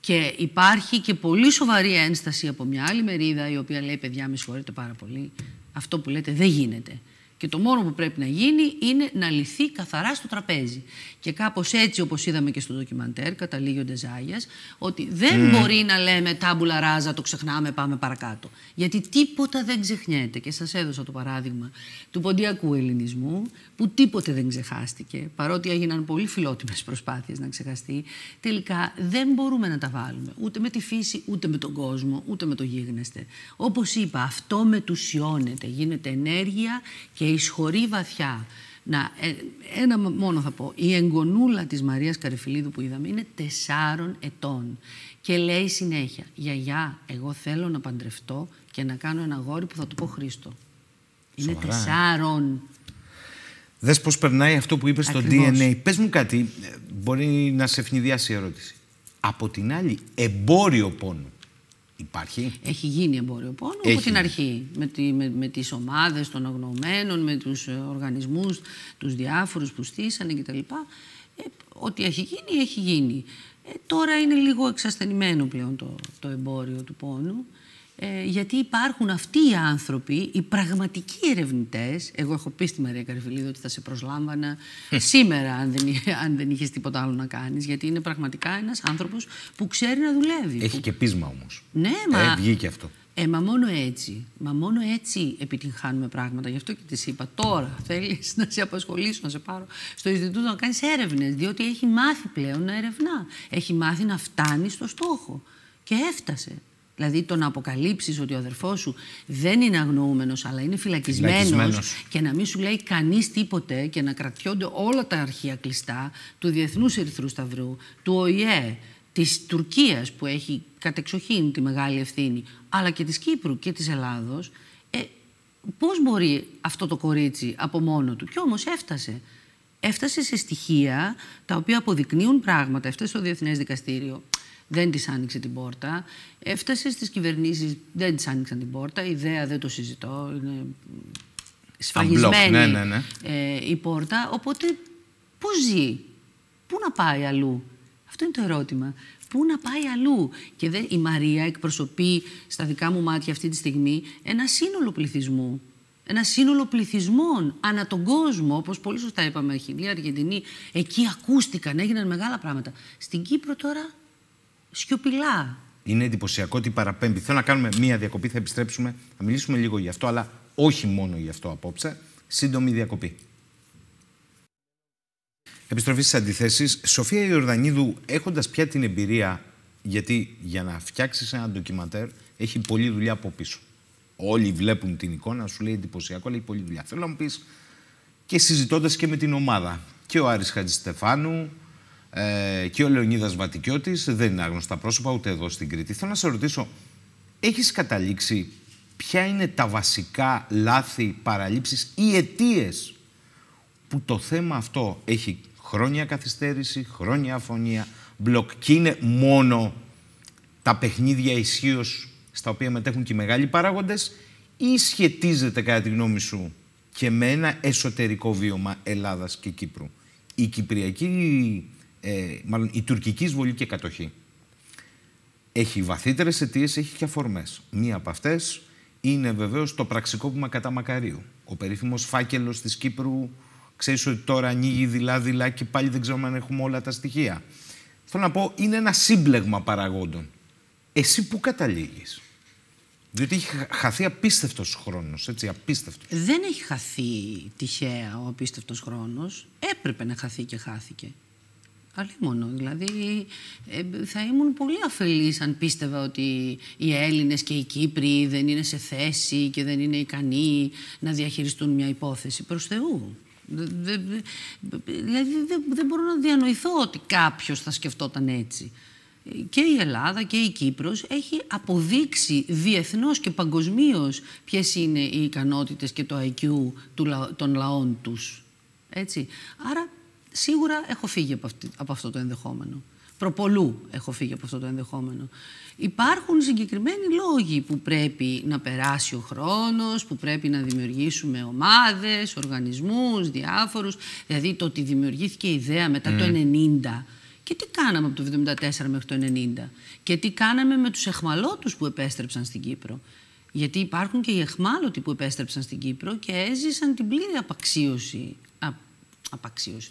και υπάρχει και πολύ σοβαρή ένσταση από μια άλλη μερίδα η οποία λέει παιδιά με συγχωρείτε πάρα πολύ, αυτό που λέτε δεν γίνεται. Και το μόνο που πρέπει να γίνει είναι να λυθεί καθαρά στο τραπέζι. Και κάπως έτσι, όπως είδαμε και στο ντοκιμαντέρ, καταλήγει ο Ντεζάγια, ότι δεν mm. μπορεί να λέμε τάμπουλα ράζα, το ξεχνάμε, πάμε παρακάτω. Γιατί τίποτα δεν ξεχνιέται. Και σας έδωσα το παράδειγμα του ποντιακού ελληνισμού, που τίποτε δεν ξεχάστηκε. Παρότι έγιναν πολύ φιλότιμες προσπάθειες να ξεχαστεί, τελικά δεν μπορούμε να τα βάλουμε ούτε με τη φύση, ούτε με τον κόσμο, ούτε με το γίγνεσθε. Όπως είπα, αυτό μετουσιώνεται, γίνεται ενέργεια και εισχωρεί βαθιά. Να, ε, ένα μόνο θα πω. Η εγγονούλα της Μαρίας Καρυφιλίδου που είδαμε είναι τεσσάρων ετών. Και λέει συνέχεια, «Γιαγιά, εγώ θέλω να παντρευτώ και να κάνω ένα γόρι που θα του πω Χρήστο». Είναι ε. τεσσάρων. Δες πώς περνάει αυτό που είπες στο DNA. Πες μου κάτι, ε, μπορεί να σε ευνηδιάσει η ερώτηση. Από την άλλη, εμπόριο πόνο. Έχει γίνει εμπόριο πόνου από την αρχή. Με, τη, με, με τις ομάδες των Αγνωμένων, με τους ε, οργανισμούς, τους διάφορους που στήσανε κτλ. Ε, ό,τι έχει γίνει, έχει γίνει. Ε, τώρα είναι λίγο εξασθενημένο πλέον το, το εμπόριο του πόνου. Ε, γιατί υπάρχουν αυτοί οι άνθρωποι, οι πραγματικοί ερευνητές. Εγώ έχω πει στη Μαρία Καρυφιλίδη ότι θα σε προσλάμβανα σήμερα, αν δεν, αν δεν είχες τίποτα άλλο να κάνεις. Γιατί είναι πραγματικά ένας άνθρωπος που ξέρει να δουλεύει. Έχει που... και πείσμα όμως. Ναι, ε, μα. Ε, βγήκε αυτό. Ε, μα μόνο έτσι. Μα μόνο έτσι επιτυγχάνουμε πράγματα. Γι' αυτό και της είπα τώρα. Θέλεις να σε απασχολήσω, να σε πάρω στο Ινστιτούτο να κάνεις έρευνες. Διότι έχει μάθει πλέον να ερευνά. Έχει μάθει να φτάνει στο στόχο. Και έφτασε. Δηλαδή το να αποκαλύψεις ότι ο αδερφός σου δεν είναι αγνοούμενος αλλά είναι φυλακισμένος, και να μην σου λέει κανείς τίποτε και να κρατιόνται όλα τα αρχεία κλειστά του Διεθνούς Ερυθρού Σταυρού, του ΟΗΕ, της Τουρκίας που έχει κατεξοχήν τη μεγάλη ευθύνη αλλά και της Κύπρου και της Ελλάδος ε, πώς μπορεί αυτό το κορίτσι από μόνο του και όμως έφτασε έφτασε σε στοιχεία τα οποία αποδεικνύουν πράγματα έφτασε στο Διεθνές Δικαστήριο δεν της άνοιξε την πόρτα. Έφτασε στις κυβερνήσεις, δεν της άνοιξαν την πόρτα. Η ιδέα δεν το συζητώ, είναι σφαγισμένη ναι, ναι, ναι. Ε, η πόρτα. Οπότε πού ζει, πού να πάει αλλού. Αυτό είναι το ερώτημα. Πού να πάει αλλού. Και δε, η Μαρία εκπροσωπεί στα δικά μου μάτια αυτή τη στιγμή ένα σύνολο πληθυσμού. Ένα σύνολο πληθυσμών ανά τον κόσμο, όπως πολύ σωστά είπαμε, Χιλή, Αργεντινή. Εκεί ακούστηκαν, έγιναν μεγάλα πράγματα. Στην Κύπρο τώρα σιωπηλά. Είναι εντυπωσιακό ότι παραπέμπει. Θέλω να κάνουμε μία διακοπή, θα επιστρέψουμε, θα μιλήσουμε λίγο γι' αυτό, αλλά όχι μόνο γι' αυτό απόψε. Σύντομη διακοπή. Επιστροφή στις αντιθέσεις. Σοφία Ιορδανίδου, έχοντας πια την εμπειρία, γιατί για να φτιάξεις ένα ντοκιμαντέρ, έχει πολλή δουλειά από πίσω. Όλοι βλέπουν την εικόνα, σου λέει εντυπωσιακό, αλλά έχει πολλή δουλειά. Θέλω να μου πεις και συζητώντας και με την ομάδα. Και ο Άρης Χατζηστεφάνου, ε, και ο Λεωνίδας Βατικιώτης δεν είναι άγνωστα πρόσωπα ούτε εδώ στην Κρήτη. Θέλω να σε ρωτήσω, έχεις καταλήξει ποια είναι τα βασικά λάθη, παραλήψεις ή αιτίες που το θέμα αυτό έχει χρόνια καθυστέρηση, χρόνια αφωνία, μπλοκ και είναι μόνο τα παιχνίδια ισχύως στα οποία μετέχουν και οι μεγάλοι παράγοντες ή σχετίζεται κατά τη γνώμη σου και με ένα εσωτερικό βίωμα Ελλάδας και Κύπρου. Η κυπριακή ε, μάλλον η τουρκική εισβολή και κατοχή. Έχει βαθύτερες αιτίες, έχει και αφορμές. Μία από αυτές είναι βεβαίως το πραξικόπημα κατά Μακαρίου. Ο περίφημος φάκελος της Κύπρου, ξέρεις ότι τώρα ανοίγει δειλά-δειλά και πάλι δεν ξέρουμε αν έχουμε όλα τα στοιχεία. Θέλω να πω, είναι ένα σύμπλεγμα παραγόντων. Εσύ πού καταλήγεις. Διότι έχει χαθεί απίστευτος χρόνος, έτσι, Δεν έχει χαθεί τυχαία ο απίστευτος χρόνος. Έπρεπε να χαθεί και χάθηκε μόνο, Δηλαδή ε, θα ήμουν πολύ αφελής αν πίστευα ότι οι Έλληνες και οι Κύπροι δεν είναι σε θέση και δεν είναι ικανοί να διαχειριστούν μια υπόθεση. Προς Θεού. Δηλαδή δεν, μπορώ να διανοηθώ ότι κάποιος θα σκεφτόταν έτσι. Και η Ελλάδα και η Κύπρος έχει αποδείξει διεθνώς και παγκοσμίως ποιες είναι οι ικανότητες και το IQ των λαών τους. Έτσι. Άρα σίγουρα έχω φύγει από, αυτό το ενδεχόμενο. Προπολού έχω φύγει από αυτό το ενδεχόμενο. Υπάρχουν συγκεκριμένοι λόγοι που πρέπει να περάσει ο χρόνος, που πρέπει να δημιουργήσουμε ομάδες, οργανισμούς, διάφορους. Δηλαδή το ότι δημιουργήθηκε η ιδέα μετά το 90 mm. και τι κάναμε από το 1974 μέχρι το 1990. και τι κάναμε με τους εχμαλώτους που επέστρεψαν στην Κύπρο. Γιατί υπάρχουν και οι εχμάλωτοι που επέστρεψαν στην Κύπρο και έζησαν την πλήρη απαξίωση απαξίωση.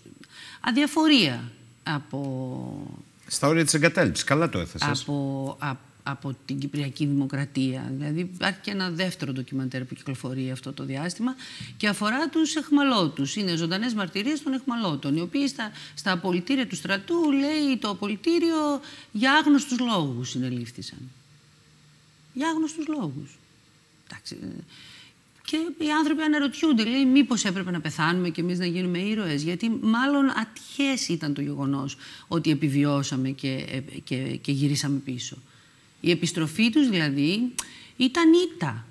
Αδιαφορία από... Στα όρια της εγκατάλειψης, καλά το έθεσες. Από, από την Κυπριακή Δημοκρατία. Δηλαδή υπάρχει και ένα δεύτερο ντοκιμαντέρ που κυκλοφορεί αυτό το διάστημα και αφορά τους εχμαλώτους. Είναι ζωντανές μαρτυρίες των εχμαλώτων, οι οποίοι στα, στα απολυτήρια του στρατού, λέει το απολυτήριο, για άγνωστους λόγους συνελήφθησαν. Για άγνωστους λόγους. Εντάξει, ε, και οι άνθρωποι αναρωτιούνται, λέει, μήπως έπρεπε να πεθάνουμε και εμείς να γίνουμε ήρωες. Γιατί μάλλον ατυχές ήταν το γεγονός ότι επιβιώσαμε ε, και, και, γυρίσαμε πίσω. Η επιστροφή τους δηλαδή ήταν ήττα.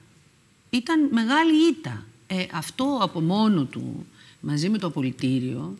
Ήταν μεγάλη ήττα. Ε, αυτό από μόνο του, μαζί με το απολυτήριο,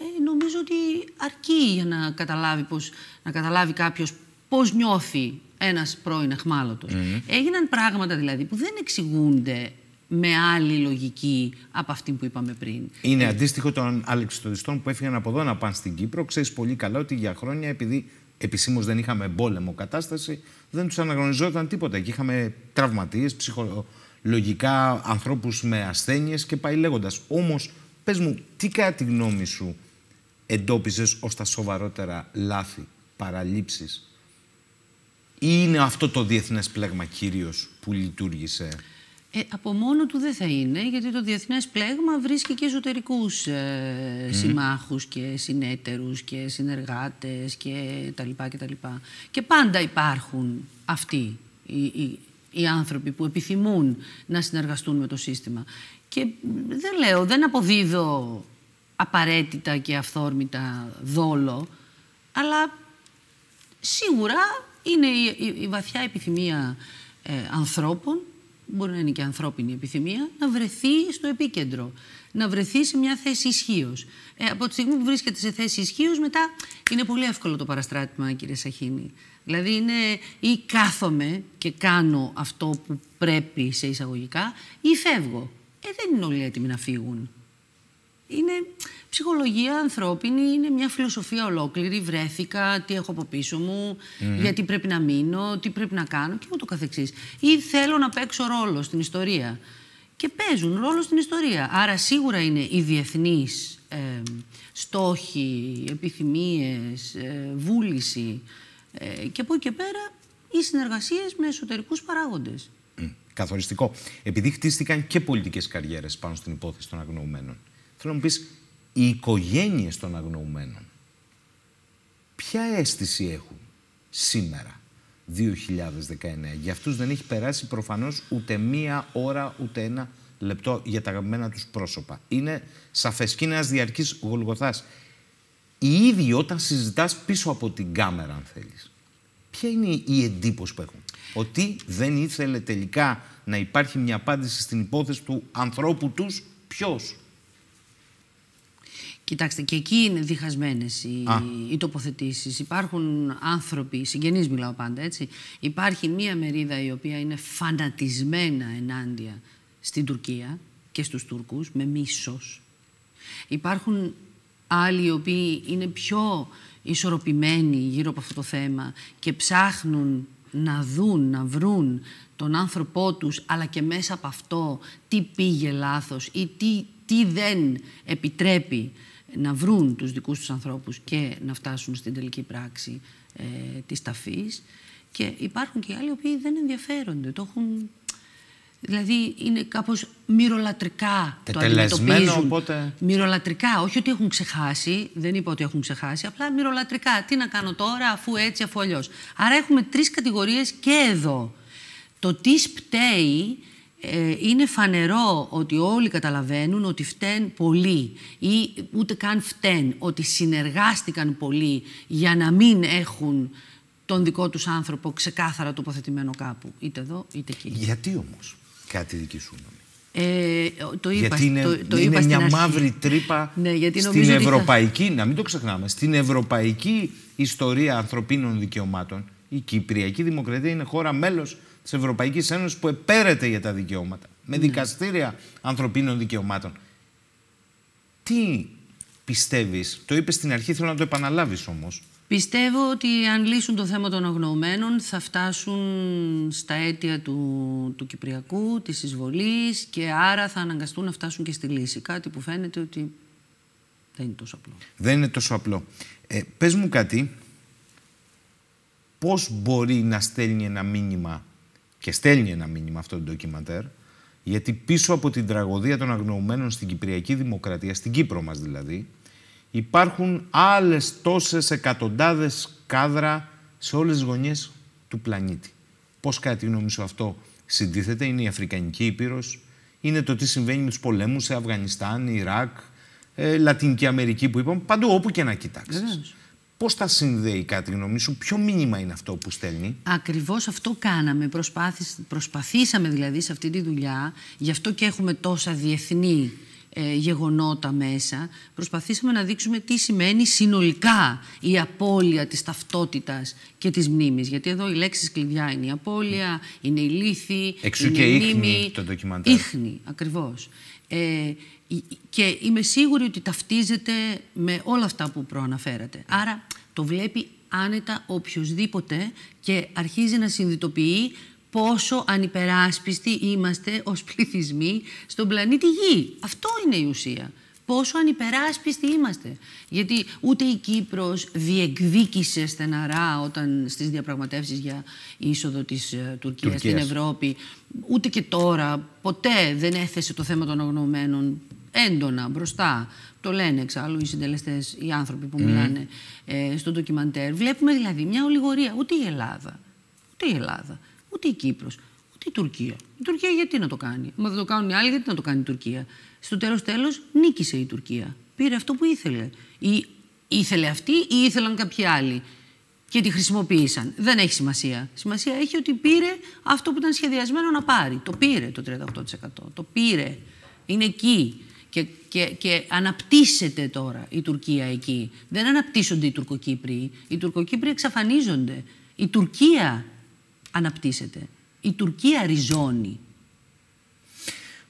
ε, νομίζω ότι αρκεί για να καταλάβει, πως, να καταλάβει κάποιος πώς νιώθει ένας πρώην αχμάλωτος. Mm-hmm. Έγιναν πράγματα δηλαδή που δεν εξηγούνται με άλλη λογική από αυτή που είπαμε πριν. Είναι αντίστοιχο των αλεξιτοδιστών που έφυγαν από εδώ να πάνε στην Κύπρο. Ξέρεις πολύ καλά ότι για χρόνια, επειδή επισήμως δεν είχαμε πόλεμο κατάσταση, δεν τους αναγνωριζόταν τίποτα. Και είχαμε τραυματίες, ψυχολογικά ανθρώπους με ασθένειες και πάει λέγοντας. Όμως, πες μου, τι κατά τη γνώμη σου εντόπιζες ως τα σοβαρότερα λάθη, παραλήψεις. Ή είναι αυτό το διεθνές πλέγμα κυρίως που λειτουργήσε ε, από μόνο του δεν θα είναι, γιατί το διεθνές πλέγμα βρίσκει και εσωτερικούς ε, συμμάχους και συνέτερους και συνεργάτες και τα λοιπά και τα λοιπά. Και πάντα υπάρχουν αυτοί οι, άνθρωποι που επιθυμούν να συνεργαστούν με το σύστημα. Και δεν λέω, δεν αποδίδω απαραίτητα και αυθόρμητα δόλο, αλλά σίγουρα είναι η, βαθιά επιθυμία ε, ανθρώπων μπορεί να είναι και ανθρώπινη επιθυμία, να βρεθεί στο επίκεντρο. Να βρεθεί σε μια θέση ισχύως. Ε, από τη στιγμή που βρίσκεται σε θέση ισχύως, μετά είναι πολύ εύκολο το παραστράτημα, κύριε Σαχίνη. Δηλαδή είναι ή κάθομαι και κάνω αυτό που πρέπει σε εισαγωγικά ή φεύγω. Ε, δεν είναι όλοι έτοιμοι να φύγουν είναι ψυχολογία ανθρώπινη, είναι μια φιλοσοφία ολόκληρη. Βρέθηκα, τι έχω από πίσω μου, γιατί πρέπει να μείνω, τι πρέπει να κάνω και ούτω καθεξής. Ή θέλω να παίξω ρόλο στην ιστορία. Και παίζουν ρόλο στην ιστορία. Άρα σίγουρα είναι οι διεθνείς στόχοι, επιθυμίες, ε, βούληση. Ε, και από εκεί και πέρα οι συνεργασίες με εσωτερικούς παράγοντες. Καθοριστικό. Επειδή χτίστηκαν και πολιτικές καριέρες πάνω στην υπόθεση των αγνοωμένων. Θέλω να μου πεις, οι οικογένειες των αγνοωμένων, ποια αίσθηση έχουν σήμερα, 2019. Για αυτούς δεν έχει περάσει προφανώς ούτε μία ώρα, ούτε ένα λεπτό για τα αγαπημένα τους πρόσωπα. Είναι σαφές και είναι ένας διαρκής γολγοθάς. Οι ίδιοι όταν συζητάς πίσω από την κάμερα, αν θέλεις, ποια είναι η εντύπωση που έχουν. Ότι δεν ήθελε τελικά να υπάρχει μια απάντηση στην υπόθεση του ανθρώπου τους ποιος. Κοιτάξτε, και εκεί είναι διχασμένες οι, οι τοποθετήσεις. Υπάρχουν άνθρωποι, συγγενείς μιλάω πάντα έτσι. Υπάρχει μία μερίδα η οποία είναι φανατισμένα ενάντια στην Τουρκία και στους Τούρκους, με μίσος. Υπάρχουν άλλοι οι οποίοι είναι πιο ισορροπημένοι γύρω από αυτό το θέμα και ψάχνουν να δουν, να βρουν τον άνθρωπό τους, αλλά και μέσα από αυτό τι πήγε λάθος ή τι, τι δεν επιτρέπει να βρουν τους δικούς τους ανθρώπους και να φτάσουν στην τελική πράξη ε, της ταφής. Και υπάρχουν και άλλοι οποίοι δεν ενδιαφέρονται, το έχουν... Δηλαδή είναι κάπως μυρολατρικά το αντιμετωπίζουν. Οπότε... Μυρολατρικά, όχι ότι έχουν ξεχάσει, δεν είπα ότι έχουν ξεχάσει, απλά μυρολατρικά. Τι να κάνω τώρα αφού έτσι, αφού αλλιώς. Άρα έχουμε τρεις κατηγορίες και εδώ. Το τι σπταίει ε, είναι φανερό ότι όλοι καταλαβαίνουν ότι φταίνουν πολύ ή ούτε καν φταίνουν, ότι συνεργάστηκαν πολύ για να μην έχουν τον δικό τους άνθρωπο ξεκάθαρα τοποθετημένο κάπου. Είτε εδώ είτε εκεί. Γιατί όμως κάτι δική σου νομή. Ε, το είπα, γιατί είναι, το, είναι μια μαύρη τρύπα ναι, γιατί στην ευρωπαϊκή, να μην το ξεχνάμε, στην ευρωπαϊκή ιστορία ανθρωπίνων δικαιωμάτων. Η Κυπριακή Δημοκρατία είναι χώρα μέλος της Ευρωπαϊκής Ένωσης που επέρεται για τα δικαιώματα. Με ναι. δικαστήρια ανθρωπίνων δικαιωμάτων. Τι πιστεύεις, το είπες στην αρχή, θέλω να το επαναλάβεις όμως. Πιστεύω ότι αν λύσουν το θέμα των αγνοωμένων θα φτάσουν στα αίτια του, του Κυπριακού, της εισβολής και άρα θα αναγκαστούν να φτάσουν και στη λύση. Κάτι που φαίνεται ότι δεν είναι τόσο απλό. Δεν είναι τόσο απλό. Ε, πες μου κάτι, πώς μπορεί να στέλνει ένα μήνυμα και στέλνει ένα μήνυμα αυτό το ντοκιμαντέρ, γιατί πίσω από την τραγωδία των αγνοωμένων στην Κυπριακή Δημοκρατία, στην Κύπρο μας δηλαδή, υπάρχουν άλλες τόσες εκατοντάδες κάδρα σε όλες τις γωνιές του πλανήτη. Πώς κάτι γνώμη σου αυτό συντίθεται, είναι η Αφρικανική Ήπειρος, είναι το τι συμβαίνει με τους πολέμους σε Αφγανιστάν, Ιράκ, ε, Λατινική Αμερική που είπαμε, παντού όπου και να κοιτάξεις. Πώ τα συνδέει κάτι, γνώμη σου, ποιο μήνυμα είναι αυτό που στέλνει. Ακριβώς αυτό κάναμε. Προσπαθήσαμε δηλαδή σε αυτή τη δουλειά, γι' αυτό και έχουμε τόσα διεθνή ε, γεγονότα μέσα. Προσπαθήσαμε να δείξουμε τι σημαίνει συνολικά η απώλεια της ταυτότητας και της μνήμης. Γιατί εδώ οι λέξεις κλειδιά είναι η απώλεια, είναι η λύθη, Εξού είναι και η μνήμη. Εξού ίχνη το ντοκιμαντέρ. Ίχνη, ακριβώς. Ε, ε, και είμαι σίγουρη ότι ταυτίζεται με όλα αυτά που προαναφέρατε. Άρα το βλέπει άνετα οποιοδήποτε και αρχίζει να συνειδητοποιεί πόσο ανυπεράσπιστοι είμαστε ως πληθυσμοί στον πλανήτη Γη. Αυτό είναι η ουσία. Πόσο ανυπεράσπιστοι είμαστε. Γιατί ούτε η Κύπρος διεκδίκησε στεναρά όταν στις διαπραγματεύσεις για είσοδο της ε, Τουρκίας, στην Ευρώπη. Ούτε και τώρα ποτέ δεν έθεσε το θέμα των αγνωμένων έντονα μπροστά. Το λένε εξάλλου οι συντελεστές, οι άνθρωποι που μιλάνε ε, στο ντοκιμαντέρ. Βλέπουμε δηλαδή μια ολιγορία. Ούτε η Ελλάδα, ούτε η Ελλάδα, ούτε η Κύπρος, ούτε η Τουρκία. Η Τουρκία γιατί να το κάνει. Μα δεν το κάνουν οι άλλοι, γιατί να το κάνει η Τουρκία. Στο τέλος τέλος νίκησε η Τουρκία. Πήρε αυτό που ήθελε. Ή ήθελε αυτή ή ήθελαν κάποιοι άλλοι και τη χρησιμοποίησαν. Δεν έχει σημασία. Σημασία έχει ότι πήρε αυτό που ήταν σχεδιασμένο να πάρει. Το πήρε το 38%. Το πήρε. Είναι εκεί. Και, και, αναπτύσσεται τώρα η Τουρκία εκεί. Δεν αναπτύσσονται οι Τουρκοκύπροι. Οι Τουρκοκύπροι εξαφανίζονται. Η Τουρκία αναπτύσσεται. Η Τουρκία ριζώνει.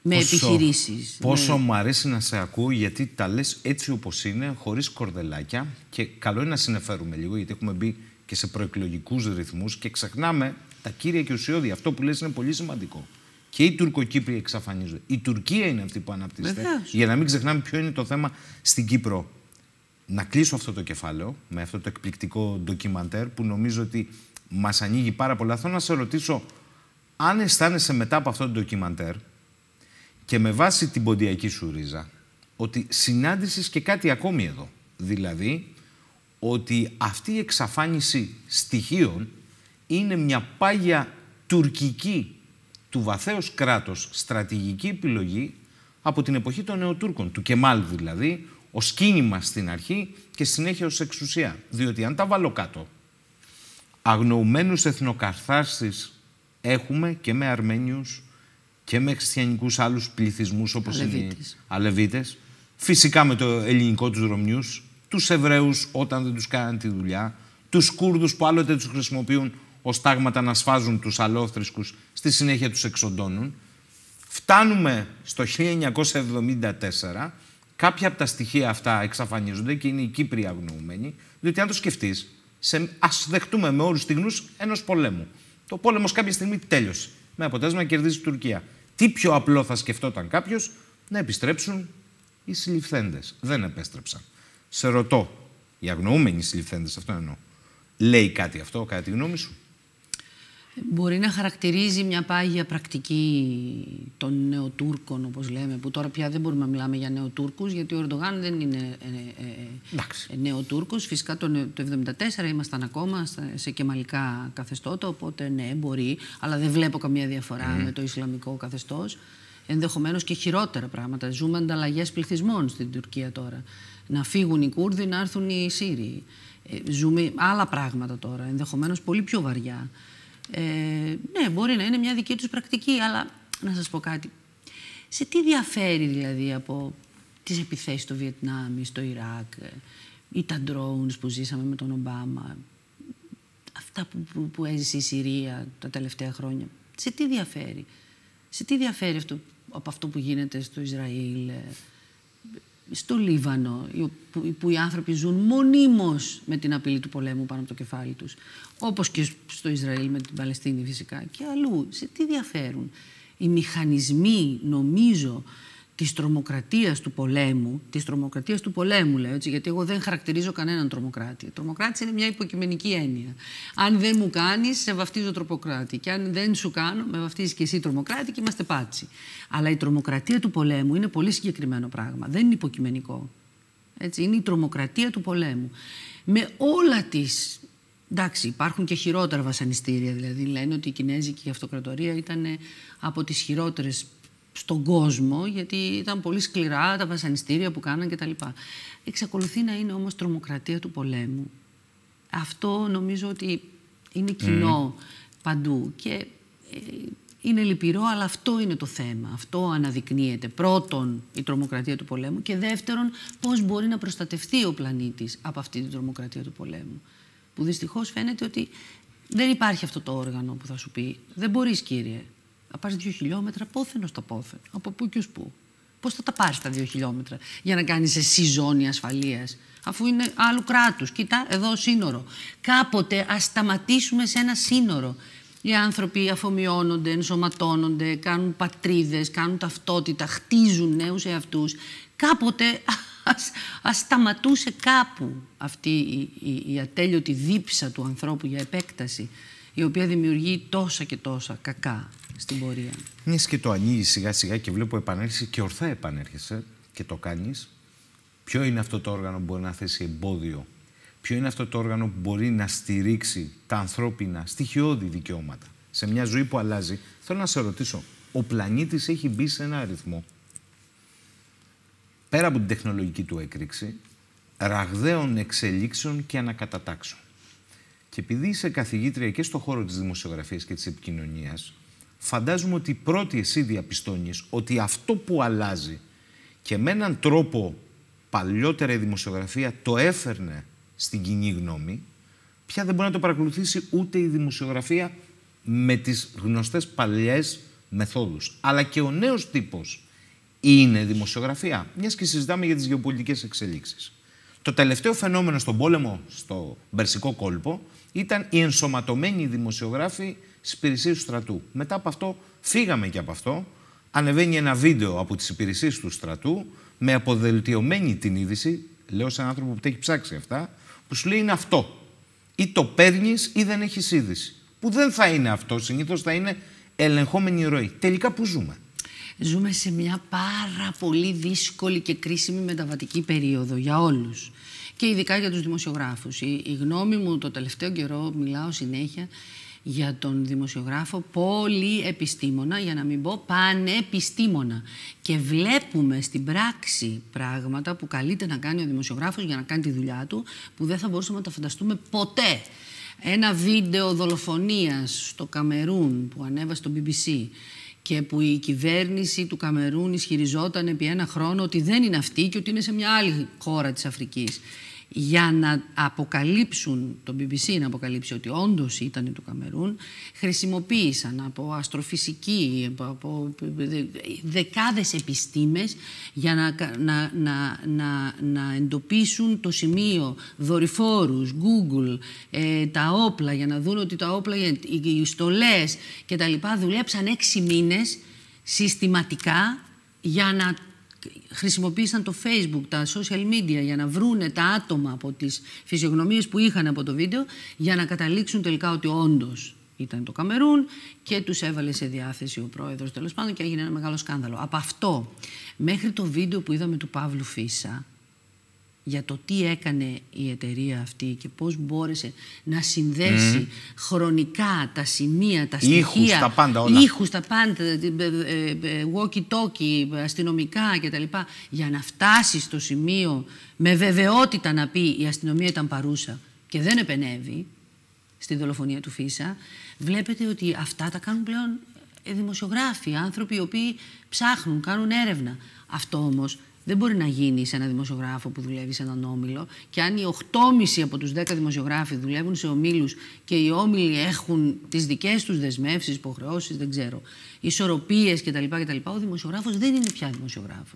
Με επιχειρήσεις Πόσο με... μου αρέσει να σε ακούω, γιατί τα λες έτσι όπως είναι, χωρίς κορδελάκια. Και καλό είναι να συνεφέρουμε λίγο, γιατί έχουμε μπει και σε προεκλογικούς ρυθμούς και ξεχνάμε τα κύρια και ουσιώδη. Αυτό που λες είναι πολύ σημαντικό και οι Τουρκοκύπροι εξαφανίζονται. Η Τουρκία είναι αυτή που αναπτύσσεται. Για να μην ξεχνάμε ποιο είναι το θέμα στην Κύπρο. Να κλείσω αυτό το κεφάλαιο με αυτό το εκπληκτικό ντοκιμαντέρ που νομίζω ότι μας ανοίγει πάρα πολλά. Θέλω να σε ρωτήσω αν αισθάνεσαι μετά από αυτό το ντοκιμαντέρ και με βάση την ποντιακή σου ρίζα ότι συνάντησες και κάτι ακόμη εδώ. Δηλαδή ότι αυτή η εξαφάνιση στοιχείων είναι μια πάγια τουρκική του βαθέως κράτος στρατηγική επιλογή από την εποχή των Νεοτούρκων, του Κεμάλ δηλαδή, ως κίνημα στην αρχή και συνέχεια ως εξουσία. Διότι αν τα βάλω κάτω, αγνοουμένους εθνοκαρθάσεις έχουμε και με Αρμένιους και με χριστιανικούς άλλους πληθυσμούς όπως είναι οι Αλεβίτες. Φυσικά με το ελληνικό τους Ρωμιούς, τους Εβραίους όταν δεν τους κάνουν τη δουλειά, τους Κούρδους που άλλοτε τους χρησιμοποιούν Ως τάγματα να σφάζουν τους αλόθρισκου, στη συνέχεια τους εξοντώνουν. Φτάνουμε στο 1974, κάποια από τα στοιχεία αυτά εξαφανίζονται και είναι οι Κύπροι αγνοούμενοι, διότι αν το σκεφτείς, ας δεχτούμε με όρους στιγμού ενός πολέμου. Το πόλεμος κάποια στιγμή τέλειωσε. Με αποτέλεσμα κερδίζει η Τουρκία. Τι πιο απλό θα σκεφτόταν κάποιος να επιστρέψουν οι συλληφθέντες. Δεν επέστρεψαν. Σε ρωτώ, οι αγνοούμενοι συλληφθέντες, αυτό εννοώ. Λέει κάτι αυτό, κάτι γνώμη σου μπορεί να χαρακτηρίζει μια πάγια πρακτική των νεοτούρκων, όπως λέμε, που τώρα πια δεν μπορούμε να μιλάμε για νεοτούρκους, γιατί ο Ερντογάν δεν είναι ε, ε, ε νεοτούρκος. Φυσικά το 1974 ήμασταν ακόμα σε κεμαλικά καθεστώτα, οπότε ναι, μπορεί, αλλά δεν βλέπω καμία διαφορά mm. με το Ισλαμικό καθεστώς. Ενδεχομένως και χειρότερα πράγματα. Ζούμε ανταλλαγές πληθυσμών στην Τουρκία τώρα. Να φύγουν οι Κούρδοι, να έρθουν οι Σύριοι. Ε, ζούμε άλλα πράγματα τώρα, ενδεχομένως πολύ πιο βαριά. Ε, ναι, μπορεί να είναι μια δική τους πρακτική, αλλά να σας πω κάτι. Σε τι διαφέρει δηλαδή από τις επιθέσεις στο Βιετνάμ ή στο Ιράκ ε, ή τα ντρόουνς που ζήσαμε με τον Ομπάμα, αυτά που, που, που έζησε η Συρία τα τελευταία χρόνια. Σε τι διαφέρει. Σε τι διαφέρει αυτό, από αυτό που γίνεται στο Ισραήλ, ε, στο Λίβανο, που οι άνθρωποι ζουν μονίμως με την απειλή του πολέμου πάνω από το κεφάλι τους, όπως και στο Ισραήλ με την Παλαιστίνη φυσικά και αλλού. Σε τι διαφέρουν. Οι μηχανισμοί, νομίζω, της τρομοκρατίας του πολέμου, της τρομοκρατίας του πολέμου, λέω έτσι, γιατί εγώ δεν χαρακτηρίζω κανέναν τρομοκράτη. τρομοκράτη είναι μια υποκειμενική έννοια. Αν δεν μου κάνεις, σε βαφτίζω τρομοκράτη. Και αν δεν σου κάνω, με βαφτίζεις και εσύ τρομοκράτη και είμαστε πάτσι. Αλλά η τρομοκρατία του πολέμου είναι πολύ συγκεκριμένο πράγμα. Δεν είναι υποκειμενικό. Έτσι, είναι η τρομοκρατία του πολέμου. Με όλα τις Εντάξει, υπάρχουν και χειρότερα βασανιστήρια. Δηλαδή, λένε ότι η Κινέζικη Αυτοκρατορία ήταν από τις χειρότερες στον κόσμο, γιατί ήταν πολύ σκληρά τα βασανιστήρια που κάναν κτλ. Εξακολουθεί να είναι όμως τρομοκρατία του πολέμου. Αυτό νομίζω ότι είναι κοινό παντού και ε, είναι λυπηρό, αλλά αυτό είναι το θέμα. Αυτό αναδεικνύεται. Πρώτον, η τρομοκρατία του πολέμου και δεύτερον, πώς μπορεί να προστατευτεί ο πλανήτης από αυτή την τρομοκρατία του πολέμου. Που δυστυχώς φαίνεται ότι δεν υπάρχει αυτό το όργανο που θα σου πει «Δεν μπορείς κύριε, να πάρεις δύο χιλιόμετρα πόθεν στο πόθεν. Από πού και ως πού. Πώς θα τα πάρεις τα δύο χιλιόμετρα για να κάνεις εσύ ζώνη ασφαλείας, αφού είναι άλλου κράτους. Κοίτα, εδώ σύνορο. Κάποτε ας σταματήσουμε σε ένα σύνορο. Οι άνθρωποι αφομοιώνονται, ενσωματώνονται, κάνουν πατρίδες, κάνουν ταυτότητα, χτίζουν νέους εαυτούς. Κάποτε ας σταματούσε κάπου αυτή η, η, η ατέλειωτη δίψα του ανθρώπου για επέκταση, η οποία δημιουργεί τόσα και τόσα κακά στην πορεία. Μια και το ανοίγει σιγά σιγά και βλέπω επανέρχεσαι και ορθά επανέρχεσαι και το κάνεις. Ποιο είναι αυτό το όργανο που μπορεί να θέσει εμπόδιο, Ποιο είναι αυτό το όργανο που μπορεί να στηρίξει τα ανθρώπινα στοιχειώδη δικαιώματα σε μια ζωή που αλλάζει. Θέλω να σε ρωτήσω, ο πλανήτης έχει μπει σε ένα αριθμό πέρα από την τεχνολογική του έκρηξη, ραγδαίων εξελίξεων και ανακατατάξεων. Και επειδή είσαι καθηγήτρια και στον χώρο της δημοσιογραφίας και της επικοινωνίας, φαντάζομαι ότι πρώτη εσύ διαπιστώνεις ότι αυτό που αλλάζει και με έναν τρόπο παλιότερα η δημοσιογραφία το έφερνε στην κοινή γνώμη, πια δεν μπορεί να το παρακολουθήσει ούτε η δημοσιογραφία με τις γνωστές παλιές μεθόδους. Αλλά και ο νέος τύπος είναι δημοσιογραφία, μιας και συζητάμε για τις γεωπολιτικές εξελίξεις. Το τελευταίο φαινόμενο στον πόλεμο, στο Περσικό κόλπο, ήταν οι ενσωματωμένοι δημοσιογράφοι στις υπηρεσίες του στρατού. Μετά από αυτό, φύγαμε και από αυτό. Ανεβαίνει ένα βίντεο από τις υπηρεσίες του στρατού με αποδελτιωμένη την είδηση. Λέω σε έναν άνθρωπο που τα έχει ψάξει αυτά, που σου λέει είναι αυτό. Ή το παίρνεις ή δεν έχεις είδηση. Που δεν θα είναι αυτό. Συνήθως θα είναι ελεγχόμενη ροή. Τελικά πού ζούμε. Ζούμε σε μια πάρα πολύ δύσκολη και κρίσιμη μεταβατική περίοδο για όλους. Και ειδικά για τους δημοσιογράφους. Η, η γνώμη μου το τελευταίο καιρό, μιλάω συνέχεια, για τον δημοσιογράφο, πολύ επιστήμονα, για να μην πω πανεπιστήμονα. Και βλέπουμε στην πράξη πράγματα που καλείται να κάνει ο δημοσιογράφος για να κάνει τη δουλειά του, που δεν θα μπορούσαμε να τα φανταστούμε ποτέ. Ένα βίντεο δολοφονίας στο Καμερούν που ανέβασε το BBC και που η κυβέρνηση του Καμερούν ισχυριζόταν επί ένα χρόνο ότι δεν είναι αυτή και ότι είναι σε μια άλλη χώρα της Αφρικής για να αποκαλύψουν, το BBC να αποκαλύψει ότι όντως ήταν του Καμερούν, χρησιμοποίησαν από αστροφυσική, από δεκάδες επιστήμες για να, να, να, να, εντοπίσουν το σημείο δορυφόρους, Google, ε, τα όπλα, για να δουν ότι τα όπλα, ε, οι στολές και τα δουλέψαν έξι μήνες συστηματικά για να χρησιμοποίησαν το facebook, τα social media για να βρούνε τα άτομα από τις φυσιογνωμίες που είχαν από το βίντεο για να καταλήξουν τελικά ότι όντως ήταν το Καμερούν και τους έβαλε σε διάθεση ο πρόεδρος τέλος πάντων και έγινε ένα μεγάλο σκάνδαλο. Από αυτό μέχρι το βίντεο που είδαμε του Παύλου Φίσα για το τι έκανε η εταιρεία αυτή και πώς μπόρεσε να συνδέσει χρονικά τα σημεία, τα στοιχεία, ήχους, τα πάντα, όλα. ήχους, τα πάντα, ε, ε, ε, walkie-talkie, αστυνομικά κτλ. Για να φτάσει στο σημείο με βεβαιότητα να πει η αστυνομία ήταν παρούσα και δεν επενεύει στη δολοφονία του Φίσα, βλέπετε ότι αυτά τα κάνουν πλέον δημοσιογράφοι, άνθρωποι οι οποίοι ψάχνουν, κάνουν έρευνα. Αυτό όμως δεν μπορεί να γίνει σε ένα δημοσιογράφο που δουλεύει σε έναν όμιλο. Και αν οι 8,5 από τους 10 δημοσιογράφοι δουλεύουν σε ομίλους και οι όμιλοι έχουν τις δικές τους δεσμεύσεις, υποχρεώσεις, δεν ξέρω, ισορροπίες κτλ, κτλ. Ο δημοσιογράφος δεν είναι πια δημοσιογράφος.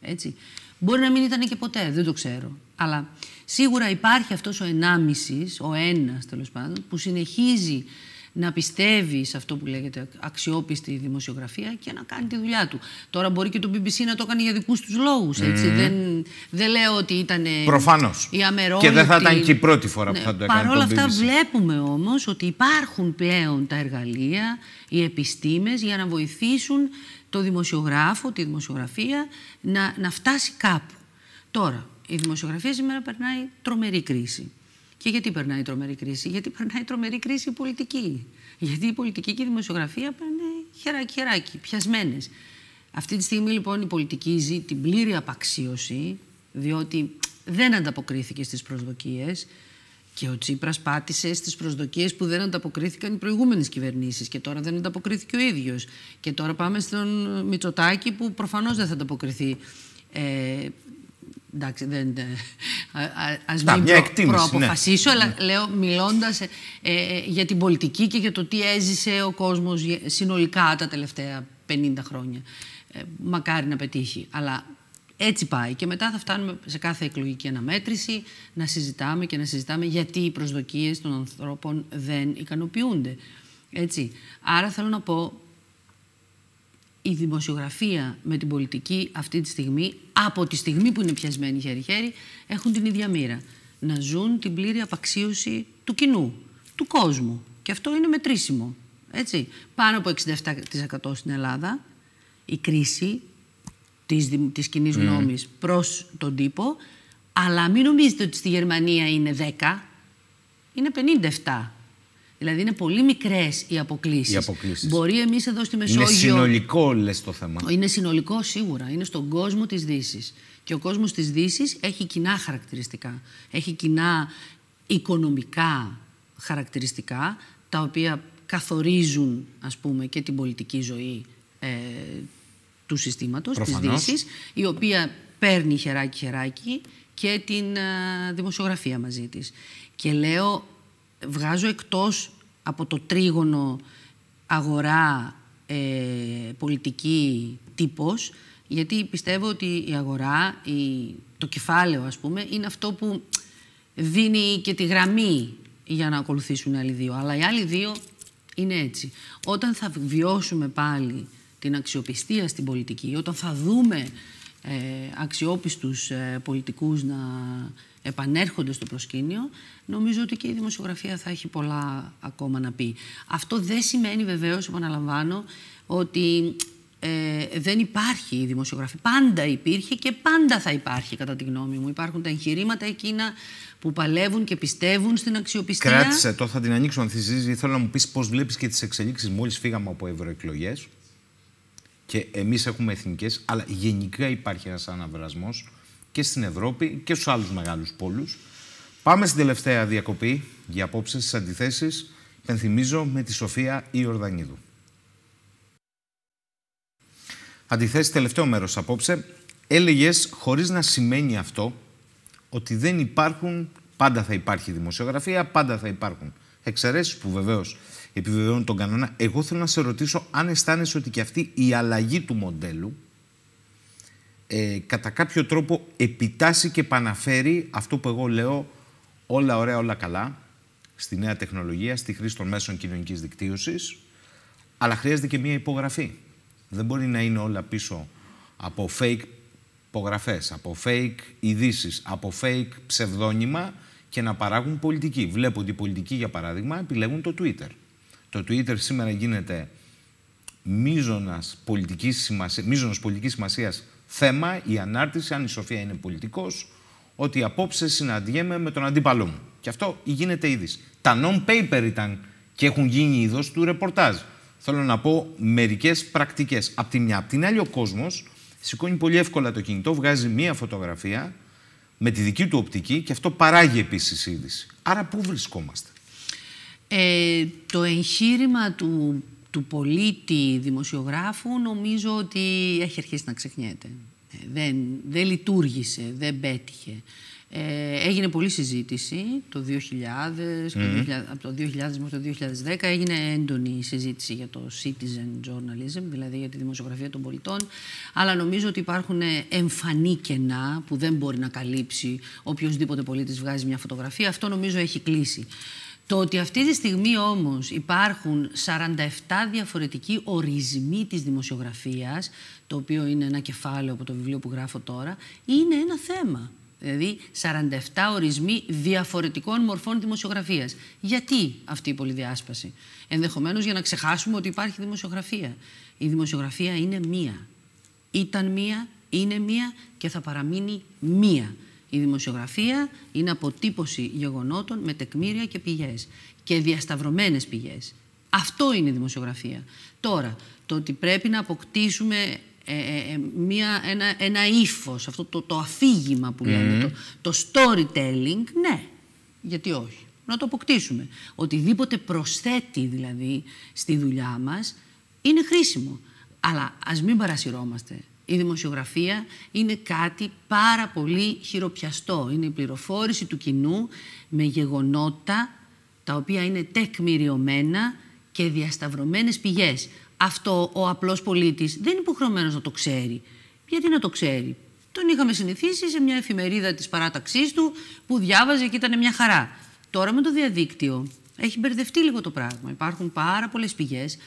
Έτσι. Μπορεί να μην ήταν και ποτέ, δεν το ξέρω. Αλλά σίγουρα υπάρχει αυτός ο ενάμισης, ο ένας τέλος πάντων, που συνεχίζει να πιστεύει σε αυτό που λέγεται αξιόπιστη δημοσιογραφία και να κάνει τη δουλειά του. Τώρα μπορεί και το BBC να το έκανε για δικούς τους λόγους. Mm. Δεν, δεν λέω ότι ήταν. Ε, Προφανώς. Και δεν θα ήταν και η πρώτη φορά ναι, που θα το έκανε. Παρ' όλα αυτά, βλέπουμε όμως ότι υπάρχουν πλέον τα εργαλεία, οι επιστήμες για να βοηθήσουν το δημοσιογράφο, τη δημοσιογραφία να, να φτάσει κάπου. Τώρα, η δημοσιογραφία σήμερα περνάει τρομερή κρίση. Και γιατί περνάει η τρομερή κρίση. Γιατί περνάει η τρομερή κρίση η πολιτική. Γιατί η πολιτική και η δημοσιογραφια πανε περνάει χεράκι-χεράκι, πιασμένες. Αυτή τη στιγμή λοιπόν η πολιτική ζει την πλήρη απαξίωση, διότι δεν ανταποκρίθηκε στις προσδοκίες. και ο Τσίπρας πάτησε στις προσδοκίες που δεν ανταποκρίθηκαν οι προηγούμενες κυβερνήσεις. και τώρα δεν ανταποκρίθηκε ο ίδιος. Και τώρα πάμε στον Μητσοτάκη που προφανώς δεν θα ανταποκριθεί ε, Εντάξει, δεν, ε, α, ας μην ναι. προαποφασίσω, αλλά ναι. λέω μιλώντας ε, ε, για την πολιτική και για το τι έζησε ο κόσμος συνολικά τα τελευταία 50 χρόνια. μακάρι να πετύχει. Αλλά έτσι πάει. Και μετά θα φτάνουμε σε κάθε εκλογική αναμέτρηση να συζητάμε και να συζητάμε γιατί οι προσδοκίες των ανθρώπων δεν ικανοποιούνται. Έτσι. Άρα θέλω να πω η δημοσιογραφία με την πολιτική αυτή τη στιγμή, από τη στιγμή που είναι πιασμένοι χέρι-χέρι, έχουν την ίδια μοίρα. Να ζουν την πλήρη απαξίωση του κοινού, του κόσμου. Και αυτό είναι μετρήσιμο. Έτσι. Πάνω από 67% στην Ελλάδα, η κρίση της, της κοινής ναι. γνώμης προς τον τύπο, αλλά μην νομίζετε ότι στη Γερμανία είναι 10, είναι 57 Δηλαδή είναι πολύ μικρές οι αποκλήσεις. Μπορεί εμείς εδώ στη Μεσόγειο. Είναι συνολικό, λες το θέμα. Είναι συνολικό σίγουρα. Είναι στον κόσμο της Δύσης. Και ο κόσμος της Δύσης έχει κοινά χαρακτηριστικά. Έχει κοινά οικονομικά χαρακτηριστικά, τα οποία καθορίζουν, ας πούμε, και την πολιτική ζωή ε, του συστήματος, της της η οποία παίρνει χεράκι-χεράκι και την ε, δημοσιογραφία μαζί της. Και λέω βγάζω εκτός από το τρίγωνο αγορά, ε, πολιτική, τύπος, γιατί πιστεύω ότι η αγορά, η, το κεφάλαιο ας πούμε, είναι αυτό που δίνει και τη γραμμή για να ακολουθήσουν άλλοι δύο. Αλλά οι άλλοι δύο είναι έτσι. Όταν θα βιώσουμε πάλι την αξιοπιστία στην πολιτική, όταν θα δούμε ε, αξιόπιστους ε, πολιτικούς να επανέρχονται στο προσκήνιο, νομίζω ότι και η δημοσιογραφία θα έχει πολλά ακόμα να πει. Αυτό δεν σημαίνει βεβαίως, επαναλαμβάνω, ότι ε, δεν υπάρχει η δημοσιογραφία. Πάντα υπήρχε και πάντα θα υπάρχει, κατά τη γνώμη μου. Υπάρχουν τα εγχειρήματα εκείνα που παλεύουν και πιστεύουν στην αξιοπιστία. Κράτησε το, θα την ανοίξω αν θυσίζει. Θέλω να μου πεις πώς βλέπεις και τις εξελίξεις. Μόλις φύγαμε από ευρωεκλογές και εμείς έχουμε εθνικές, αλλά γενικά υπάρχει ένας αναβρασμός και στην Ευρώπη και στους άλλους μεγάλους πόλους. Πάμε στην τελευταία διακοπή για απόψε στις αντιθέσεις. Πενθυμίζω με τη Σοφία Ιορδανίδου. Αντιθέσεις, τελευταίο μέρος απόψε. Έλεγες χωρίς να σημαίνει αυτό ότι δεν υπάρχουν, πάντα θα υπάρχει δημοσιογραφία, πάντα θα υπάρχουν εξαιρέσεις που βεβαίως επιβεβαιώνουν τον κανόνα. Εγώ θέλω να σε ρωτήσω αν αισθάνεσαι ότι και αυτή η αλλαγή του μοντέλου ε, κατά κάποιο τρόπο επιτάσσει και επαναφέρει αυτό που εγώ λέω όλα ωραία, όλα καλά, στη νέα τεχνολογία, στη χρήση των μέσων κοινωνικής δικτύωσης, αλλά χρειάζεται και μία υπογραφή. Δεν μπορεί να είναι όλα πίσω από fake υπογραφές, από fake ειδήσεις, από fake ψευδόνυμα και να παράγουν πολιτική. Βλέπω ότι οι πολιτικοί, για παράδειγμα, επιλέγουν το Twitter. Το Twitter σήμερα γίνεται μίζωνας πολιτικής σημασίας. πολιτικής σημασίας θέμα η ανάρτηση, αν η Σοφία είναι πολιτικός, ότι απόψε συναντιέμαι με τον αντίπαλό μου. Και αυτό γίνεται είδηση. Τα non-paper ήταν και έχουν γίνει είδος του ρεπορτάζ. Θέλω να πω μερικές πρακτικές. Απ' τη μια. Απ' την άλλη, ο κόσμος σηκώνει πολύ εύκολα το κινητό, βγάζει μία φωτογραφία με τη δική του οπτική και αυτό παράγει επίσης είδηση. Άρα, πού βρισκόμαστε. Ε, το εγχείρημα του του πολίτη δημοσιογράφου νομίζω ότι έχει αρχίσει να ξεχνιέται. Ε, δεν, δεν λειτουργήσε, δεν πέτυχε. Ε, έγινε πολλή συζήτηση το 2000, το από το 2000 μέχρι το 2010 έγινε έντονη συζήτηση για το citizen journalism, δηλαδή για τη δημοσιογραφία των πολιτών, αλλά νομίζω ότι υπάρχουν εμφανή κενά που δεν μπορεί να καλύψει οποιοδήποτε πολίτης βγάζει μια φωτογραφία. Αυτό νομίζω έχει κλείσει. Το ότι αυτή τη στιγμή όμως υπάρχουν 47 διαφορετικοί ορισμοί της δημοσιογραφίας, το οποίο είναι ένα κεφάλαιο από το βιβλίο που γράφω τώρα, είναι ένα θέμα. Δηλαδή 47 ορισμοί διαφορετικών μορφών δημοσιογραφίας. Γιατί αυτή η πολυδιάσπαση, Ενδεχομένως για να ξεχάσουμε ότι υπάρχει δημοσιογραφία. Η δημοσιογραφία είναι μία. Ήταν μία, είναι μία και θα παραμείνει μία. Η δημοσιογραφία είναι αποτύπωση γεγονότων με τεκμήρια και πηγές και διασταυρωμένες πηγές. Αυτό είναι η δημοσιογραφία. Τώρα, το ότι πρέπει να αποκτήσουμε ε, ε, ε, μια, ένα, ένα ύφος, αυτό το, το αφήγημα που λέμε, το, το storytelling, ναι, γιατί όχι. Να το αποκτήσουμε. Οτιδήποτε προσθέτει δηλαδή στη δουλειά μας είναι χρήσιμο. Αλλά ας μην παρασυρώμαστε η δημοσιογραφία είναι κάτι πάρα πολύ χειροπιαστό. Είναι η πληροφόρηση του κοινού με γεγονότα τα οποία είναι τεκμηριωμένα και διασταυρωμένες πηγές. Αυτό ο απλός πολίτης δεν είναι υποχρεωμένος να το ξέρει. Γιατί να το ξέρει. Τον είχαμε συνηθίσει σε μια εφημερίδα της παράταξής του που διάβαζε και ήταν μια χαρά. Τώρα με το διαδίκτυο έχει μπερδευτεί λίγο το πράγμα. Υπάρχουν πάρα πολλές πηγές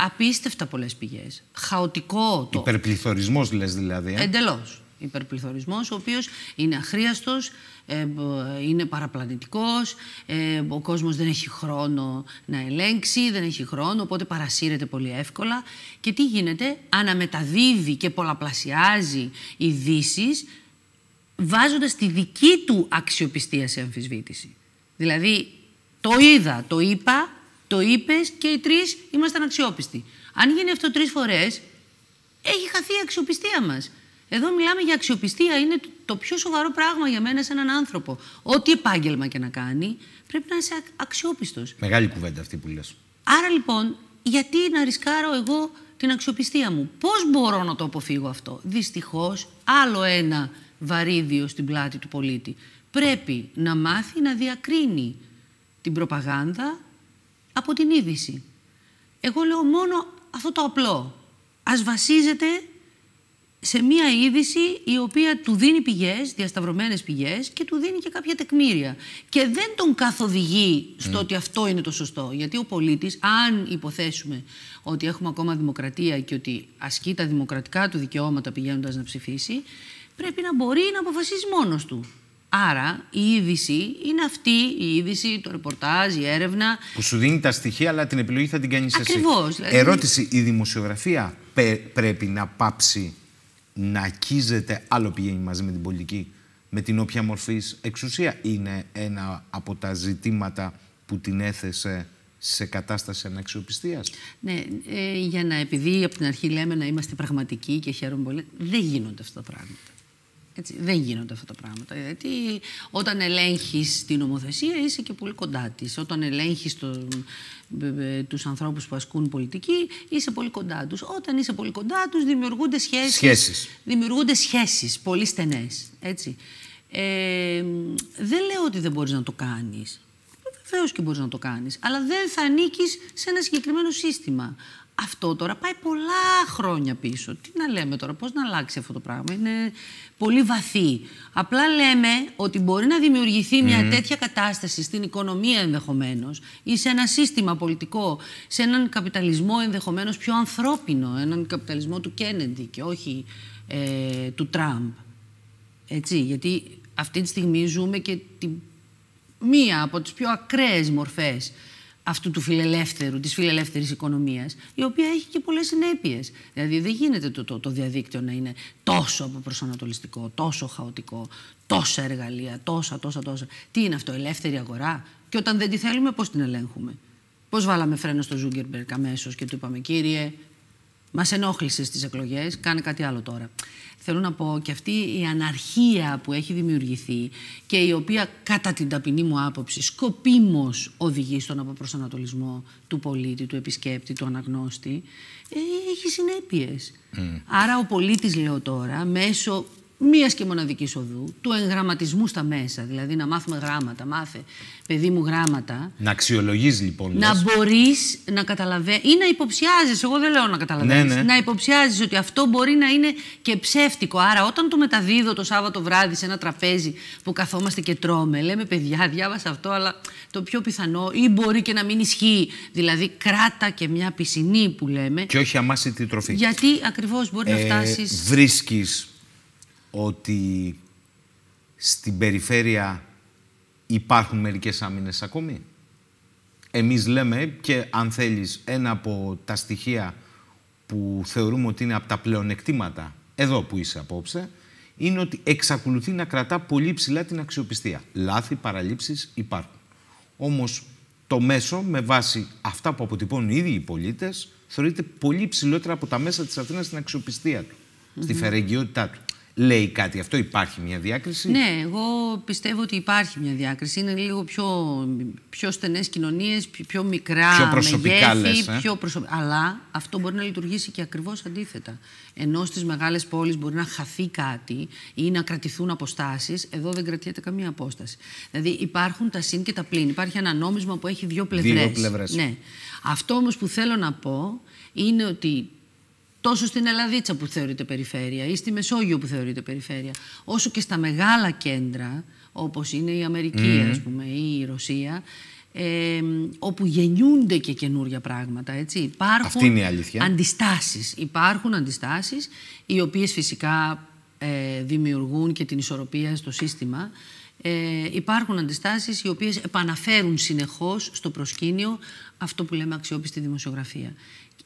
Απίστευτα πολλές πηγές. Χαοτικό το. Υπερπληθωρισμός λες δηλαδή. Ε? Εντελώς. Υπερπληθωρισμός, ο οποίος είναι αχρίαστος, ε, είναι παραπλανητικός, ε, ο κόσμος δεν έχει χρόνο να ελέγξει, δεν έχει χρόνο, οπότε παρασύρεται πολύ εύκολα. Και τι γίνεται, αναμεταδίδει και πολλαπλασιάζει ειδήσεις, βάζοντας τη δική του αξιοπιστία σε αμφισβήτηση. Δηλαδή, το είδα, το είπα, το είπες και οι τρεις ήμασταν αξιόπιστοι. Αν γίνει αυτό τρεις φορές, έχει χαθεί η αξιοπιστία μας. Εδώ μιλάμε για αξιοπιστία. Είναι το πιο σοβαρό πράγμα για μένα σε έναν άνθρωπο. Ό,τι επάγγελμα και να κάνει, πρέπει να είσαι αξιόπιστος. Μεγάλη κουβέντα αυτή που λες. Άρα λοιπόν, γιατί να ρισκάρω εγώ την αξιοπιστία μου. Πώς μπορώ να το αποφύγω αυτό. Δυστυχώς, άλλο ένα βαρύδιο στην πλάτη του πολίτη. Πρέπει να μάθει να διακρίνει την προπαγάνδα από την είδηση. Εγώ λέω μόνο αυτό το απλό. Ας βασίζεται σε μία είδηση η οποία του δίνει πηγές, διασταυρωμένες πηγές και του δίνει και κάποια τεκμήρια. Και δεν τον καθοδηγεί στο mm. ότι αυτό είναι το σωστό. Γιατί ο πολίτης, αν υποθέσουμε ότι έχουμε ακόμα δημοκρατία και ότι ασκεί τα δημοκρατικά του δικαιώματα πηγαίνοντας να ψηφίσει, πρέπει να μπορεί να αποφασίζει μόνος του. Άρα η είδηση είναι αυτή, η είδηση, το ρεπορτάζ, η έρευνα. Που σου δίνει τα στοιχεία, αλλά την επιλογή θα την κάνεις εσύ. Ακριβώς. Δηλαδή. Ερώτηση: Η δημοσιογραφία πρέπει να πάψει να ακίζεται, άλλο πηγαίνει μαζί με την πολιτική, με την όποια μορφή εξουσία. Είναι ένα από τα ζητήματα που την έθεσε σε κατάσταση αναξιοπιστίας. Ναι, ε, για να επειδή από την αρχή λέμε να είμαστε πραγματικοί και χαίρομαι πολύ, δεν γίνονται αυτά τα πράγματα. Έτσι, δεν γίνονται αυτά τα πράγματα. Γιατί όταν ελέγχεις την νομοθεσία είσαι και πολύ κοντά της. Όταν ελέγχεις τους τους ανθρώπους που ασκούν πολιτική, είσαι πολύ κοντά τους. Όταν είσαι πολύ κοντά τους, δημιουργούνται σχέσεις. Σχέσεις. Δημιουργούνται σχέσεις πολύ στενές. Ε, δεν λέω ότι δεν μπορείς να το κάνεις. Βεβαίως και μπορείς να το κάνεις. Αλλά δεν θα ανήκεις σε ένα συγκεκριμένο σύστημα. Αυτό τώρα πάει πολλά χρόνια πίσω. Τι να λέμε τώρα, πώς να αλλάξει αυτό το πράγμα. Είναι πολύ βαθύ. Απλά λέμε ότι μπορεί να δημιουργηθεί μια τέτοια κατάσταση στην οικονομία ενδεχομένως ή σε ένα σύστημα πολιτικό, σε έναν καπιταλισμό ενδεχομένως πιο ανθρώπινο, έναν καπιταλισμό του Κέννεντι και όχι ε, του Τραμπ. Έτσι, γιατί αυτή τη στιγμή ζούμε και μία από τις πιο ακραίες μορφές αυτού του φιλελεύθερου, της φιλελεύθερης οικονομίας, η οποία έχει και πολλές συνέπειες. Δηλαδή δεν γίνεται το, το, διαδίκτυο να είναι τόσο προσανατολιστικό, τόσο χαοτικό, τόσα εργαλεία, τόσα, τόσα, τόσα. Τι είναι αυτό, ελεύθερη αγορά. Και όταν δεν τη θέλουμε, πώς την ελέγχουμε. Πώς βάλαμε φρένο στο Ζούγκερμπερκ αμέσως και του είπαμε, κύριε, μας ενόχλησες στις εκλογές, κάνε κάτι άλλο τώρα. Θέλω να πω και αυτή η αναρχία που έχει δημιουργηθεί και η οποία κατά την ταπεινή μου άποψη σκοπίμως οδηγεί στον αποπροσανατολισμό του πολίτη, του επισκέπτη, του αναγνώστη, ε, έχει συνέπειες. Άρα ο πολίτης, λέω τώρα, μέσω μίας και μοναδικής οδού, του εγγραμματισμού στα μέσα, δηλαδή να μάθουμε γράμματα, μάθε παιδί μου γράμματα. Να αξιολογείς λοιπόν. Να μπορείς να καταλαβαίνει ή να υποψιάζεις. Εγώ δεν λέω να καταλαβαίνεις. Ναι, ναι. Να υποψιάζεις ότι αυτό μπορεί να είναι και ψεύτικο. Άρα, όταν το μεταδίδω το Σάββατο βράδυ σε ένα τραπέζι που καθόμαστε και τρώμε, λέμε παιδιά, διάβασα αυτό, αλλά το πιο πιθανό ή μπορεί και να μην ισχύει. Δηλαδή, κράτα και μια πισινή που λέμε. Και όχι αμάσιτη τροφή. Γιατί ακριβώς μπορεί ε, να φτάσεις. Βρίσκεις ότι στην περιφέρεια υπάρχουν μερικές άμυνες ακόμη. Εμείς λέμε και αν θέλεις ένα από τα στοιχεία που θεωρούμε ότι είναι από τα πλεονεκτήματα εδώ που είσαι απόψε, είναι ότι εξακολουθεί να κρατά πολύ ψηλά την αξιοπιστία. Λάθη, παραλήψεις υπάρχουν. Όμως το μέσο με βάση αυτά που αποτυπώνουν οι ίδιοι οι πολίτες θεωρείται πολύ ψηλότερα από τα μέσα της Αθήνας στην αξιοπιστία του, mm στη φερεγγιότητά του λέει κάτι αυτό, υπάρχει μια διάκριση. Ναι, εγώ πιστεύω ότι υπάρχει μια διάκριση. Είναι λίγο πιο, πιο στενές κοινωνίες, πιο μικρά. Πιο προσωπικά μεγέθη, λες, ε? Αλλά αυτό μπορεί να λειτουργήσει και ακριβώς αντίθετα. Ενώ στις μεγάλες πόλεις μπορεί να χαθεί κάτι ή να κρατηθούν αποστάσεις, εδώ δεν κρατιέται καμία απόσταση. Δηλαδή υπάρχουν τα συν και τα πλήν. Υπάρχει ένα νόμισμα που έχει δύο πλευρές. πλευρές. Ναι. Αυτό όμως που θέλω να πω είναι ότι τόσο στην Ελλαδίτσα που θεωρείται περιφέρεια ή στη Μεσόγειο που θεωρείται περιφέρεια, όσο και στα μεγάλα κέντρα, όπως είναι η Αμερική ας πούμε, ή η Ρωσία, ε, όπου γεννιούνται και καινούρια πράγματα. Έτσι. Υπάρχουν Αυτή είναι η αλήθεια. αντιστάσεις. Υπάρχουν αντιστάσεις, οι οποίες φυσικά ε, οπου γεννιουνται και καινουρια πραγματα ετσι υπαρχουν αυτη ειναι η αληθεια αντιστασεις υπαρχουν αντιστασεις οι οποιες φυσικα δημιουργουν και την ισορροπία στο σύστημα. Ε, υπάρχουν αντιστάσεις οι οποίες επαναφέρουν συνεχώς στο προσκήνιο αυτό που λέμε αξιόπιστη δημοσιογραφία.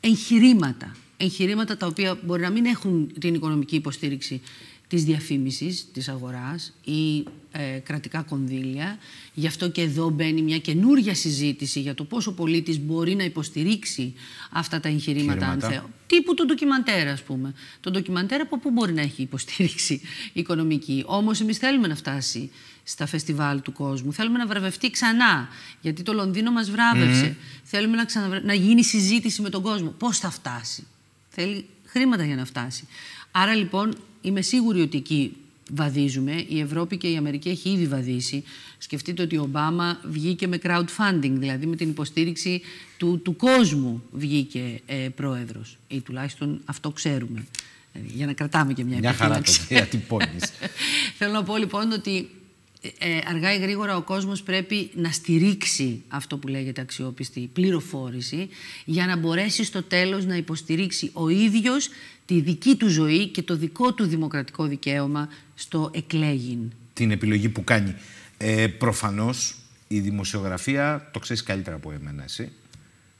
Εγχειρήματα εγχειρήματα τα οποία μπορεί να μην έχουν την οικονομική υποστήριξη της διαφήμισης της αγοράς ή ε, κρατικά κονδύλια. Γι' αυτό και εδώ μπαίνει μια καινούρια συζήτηση για το πόσο πολίτης μπορεί να υποστηρίξει αυτά τα εγχειρήματα, αν θέλω. Τύπου το ντοκιμαντέρα, ας πούμε. Το ντοκιμαντέρ από πού μπορεί να έχει υποστήριξη οικονομική. Όμως εμείς θέλουμε να φτάσει στα φεστιβάλ του κόσμου. Θέλουμε να βραβευτεί ξανά, γιατί το Λονδίνο μας βράβευσε. Θέλουμε να, ξανα... να γίνει συζήτηση με τον κόσμο. Πώς θα φτάσει. Θέλει χρήματα για να φτάσει. Άρα λοιπόν είμαι σίγουρη ότι εκεί βαδίζουμε. Η Ευρώπη και η Αμερική έχει ήδη βαδίσει. Σκεφτείτε ότι ο Ομπάμα βγήκε με crowdfunding, δηλαδή με την υποστήριξη του, του κόσμου βγήκε ε, πρόεδρος. Ή τουλάχιστον αυτό ξέρουμε. Ε, για να κρατάμε και μια, μια Μια χαρά το διατυπώνεις. Θέλω να πω λοιπόν ότι ε, αργά ή γρήγορα ο κόσμος πρέπει να στηρίξει αυτό που λέγεται αξιόπιστη πληροφόρηση για να μπορέσει στο τέλος να υποστηρίξει ο ίδιος τη δική του ζωή και το δικό του δημοκρατικό δικαίωμα στο εκλέγην. Την επιλογή που κάνει. Ε, προφανώς η δημοσιογραφία, το ξέρεις καλύτερα από εμένα εσύ,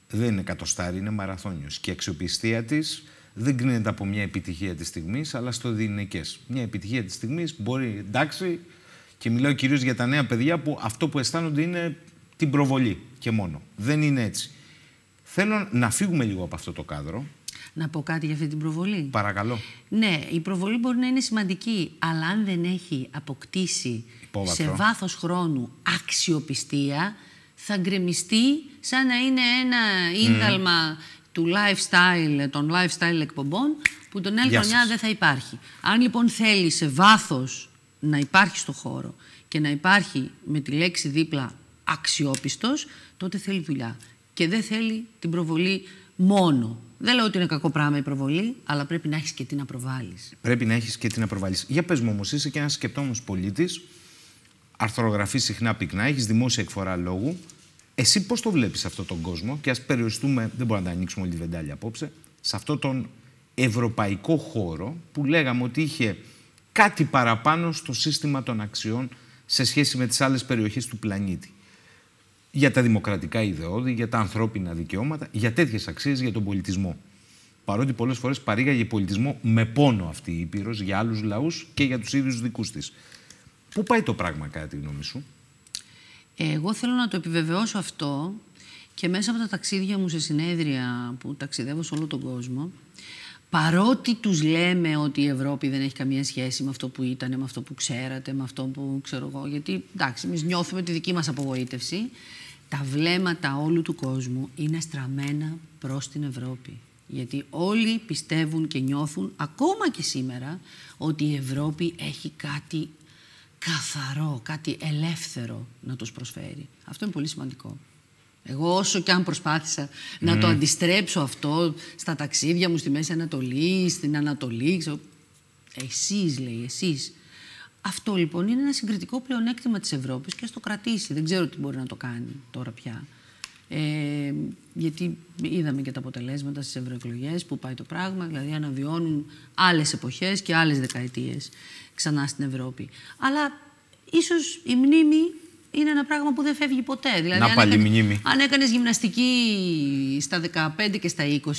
δεν είναι κατοστάρι, είναι μαραθώνιος. Και η αξιοπιστία της δεν κρίνεται από μια επιτυχία της στιγμής, αλλά στο Μια επιτυχία της στιγμής μπορεί, εντάξει, και μιλάω κυρίως για τα νέα παιδιά που αυτό που αισθάνονται είναι την προβολή και μόνο. Δεν είναι έτσι. Θέλω να φύγουμε λίγο από αυτό το κάδρο. Να πω κάτι για αυτή την προβολή. Παρακαλώ. Ναι, η προβολή μπορεί να είναι σημαντική, αλλά αν δεν έχει αποκτήσει σε βάθος χρόνου αξιοπιστία, θα γκρεμιστεί σαν να είναι ένα ίνταλμα του lifestyle, των lifestyle εκπομπών, που τον άλλη δεν θα υπάρχει. Αν λοιπόν θέλει σε βάθος να υπάρχει στο χώρο και να υπάρχει με τη λέξη δίπλα αξιόπιστος, τότε θέλει δουλειά. Και δεν θέλει την προβολή μόνο. Δεν λέω ότι είναι κακό πράγμα η προβολή, αλλά πρέπει να έχεις και τι να προβάλλεις. Πρέπει να έχεις και τι να προβάλλεις. Για πες μου όμως, είσαι και ένας σκεπτόμενος πολίτης, αρθρογραφείς συχνά πυκνά, έχεις δημόσια εκφορά λόγου. Εσύ πώς το βλέπεις αυτόν τον κόσμο, και ας περιοριστούμε, δεν μπορούμε να τα ανοίξουμε όλη τη βεντάλια απόψε, σε αυτόν τον ευρωπαϊκό χώρο που λέγαμε ότι είχε κάτι παραπάνω στο σύστημα των αξιών σε σχέση με τις άλλες περιοχές του πλανήτη. Για τα δημοκρατικά ιδεώδη, για τα ανθρώπινα δικαιώματα, για τέτοιες αξίες, για τον πολιτισμό. Παρότι πολλές φορές παρήγαγε πολιτισμό με πόνο αυτή η Ήπειρος για άλλους λαούς και για τους ίδιους δικούς της. Πού πάει το πράγμα κατά τη γνώμη σου? Ε, εγώ θέλω να το επιβεβαιώσω αυτό και μέσα από τα ταξίδια μου σε συνέδρια που ταξιδεύω σε όλο τον κόσμο παρότι τους λέμε ότι η Ευρώπη δεν έχει καμία σχέση με αυτό που ήταν, με αυτό που ξέρατε, με αυτό που ξέρω εγώ, γιατί εντάξει, εμείς νιώθουμε τη δική μας απογοήτευση, τα βλέμματα όλου του κόσμου είναι στραμμένα προς την Ευρώπη. Γιατί όλοι πιστεύουν και νιώθουν, ακόμα και σήμερα, ότι η Ευρώπη έχει κάτι καθαρό, κάτι ελεύθερο να τους προσφέρει. Αυτό είναι πολύ σημαντικό. Εγώ όσο και αν προσπάθησα να το αντιστρέψω αυτό στα ταξίδια μου στη Μέση Ανατολή, στην Ανατολή, ξέρω, εσείς λέει, εσείς. Αυτό λοιπόν είναι ένα συγκριτικό πλεονέκτημα της Ευρώπης και ας το κρατήσει. Δεν ξέρω τι μπορεί να το κάνει τώρα πια. Ε, γιατί είδαμε και τα αποτελέσματα στις ευρωεκλογές που πάει το πράγμα, δηλαδή αναβιώνουν άλλες εποχές και άλλες δεκαετίες ξανά στην Ευρώπη. Αλλά ίσως η μνήμη είναι ένα πράγμα που δεν φεύγει ποτέ. Δηλαδή, να πάλι αν έκανε αν έκανες γυμναστική στα 15 και στα 20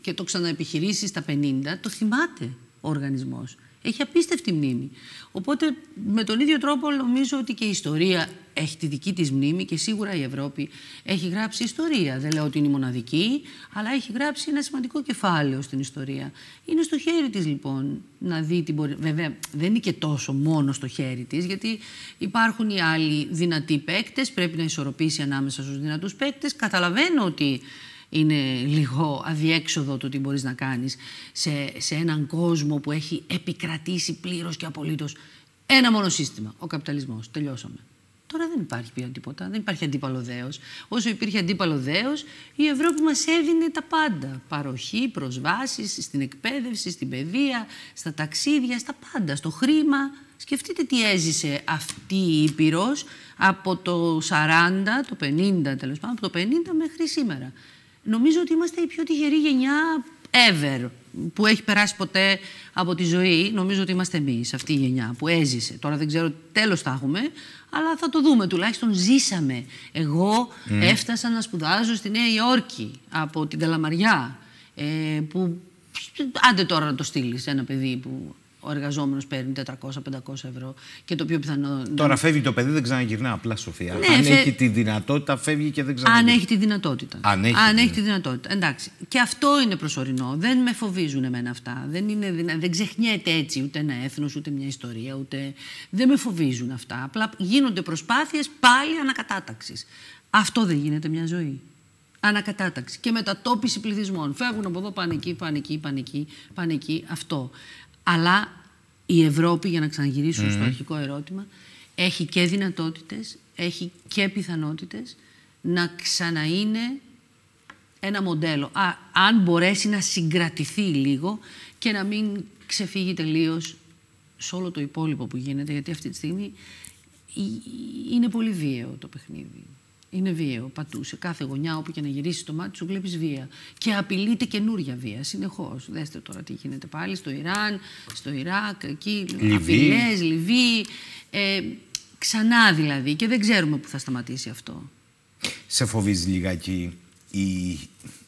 και το ξαναεπιχειρήσεις στα 50, το θυμάται ο οργανισμός έχει απίστευτη μνήμη. Οπότε με τον ίδιο τρόπο νομίζω ότι και η ιστορία έχει τη δική της μνήμη και σίγουρα η Ευρώπη έχει γράψει ιστορία. Δεν λέω ότι είναι η μοναδική, αλλά έχει γράψει ένα σημαντικό κεφάλαιο στην ιστορία. Είναι στο χέρι της λοιπόν να δει την πορεία. Βέβαια δεν είναι και τόσο μόνο στο χέρι της, γιατί υπάρχουν οι άλλοι δυνατοί παίκτες, πρέπει να ισορροπήσει ανάμεσα στους δυνατούς παίκτες. Καταλαβαίνω ότι είναι λίγο αδιέξοδο το τι μπορείς να κάνεις σε, σε έναν κόσμο που έχει επικρατήσει πλήρως και απολύτως. ένα μόνο σύστημα, ο καπιταλισμός. Τελειώσαμε. Τώρα δεν υπάρχει πια τίποτα, δεν υπάρχει αντίπαλο δέος. Όσο υπήρχε αντίπαλο δέος, η Ευρώπη μας έδινε τα πάντα. Παροχή, προσβάσεις, στην εκπαίδευση, στην παιδεία, στα ταξίδια, στα πάντα, στο χρήμα. Σκεφτείτε τι έζησε αυτή η ήπειρος από το 40, το 50 τέλος πάντων, από το 50 μέχρι σήμερα νομίζω ότι είμαστε η πιο τυχερή γενιά ever που έχει περάσει ποτέ από τη ζωή. Νομίζω ότι είμαστε εμείς, αυτή η γενιά που έζησε. Τώρα δεν ξέρω τέλος θα έχουμε, αλλά θα το δούμε. Τουλάχιστον ζήσαμε. Εγώ έφτασα να σπουδάζω στη Νέα Υόρκη από την Καλαμαριά. Ε, που άντε τώρα να το στείλεις ένα παιδί που ο εργαζόμενος παίρνει 400-500 ευρώ και το πιο πιθανό. Τώρα φεύγει το παιδί, δεν ξαναγυρνά απλά, Σοφία. Ναι, Αν έχει τη δυνατότητα, φεύγει και δεν ξαναγυρνά. Αν έχει τη δυνατότητα. Αν έχει, Αν έχει τη δυνατότητα. Εντάξει. Και αυτό είναι προσωρινό. Δεν με φοβίζουν εμένα αυτά. Δεν, είναι δεν ξεχνιέται έτσι ούτε ένα έθνος, ούτε μια ιστορία, ούτε. Δεν με φοβίζουν αυτά. Απλά γίνονται προσπάθειες πάλι ανακατάταξης. Αυτό δεν γίνεται μια ζωή ανακατάταξη και μετατόπιση πληθυσμών. Φεύγουν από εδώ, πάνε εκεί, πάνε εκεί, Αυτό. Αλλά η Ευρώπη, για να ξαναγυρίσω στο αρχικό ερώτημα, έχει και δυνατότητες, έχει και πιθανότητες να ξαναείναι ένα μοντέλο. αν μπορέσει να συγκρατηθεί λίγο και να μην ξεφύγει τελείως σε όλο το υπόλοιπο που γίνεται, γιατί αυτή τη στιγμή είναι πολύ βίαιο το παιχνίδι. Είναι βίαιο παντού. Σε κάθε γωνιά, όπου και να γυρίσει το μάτι, σου βλέπεις βία. Και απειλείται καινούρια βία συνεχώς. Δέστε τώρα τι γίνεται πάλι στο Ιράν, στο Ιράκ, εκεί. Λιβύη. Λιβύη. Ε, ξανά δηλαδή. Και δεν ξέρουμε πού θα σταματήσει αυτό. Σε φοβίζει λιγάκι η.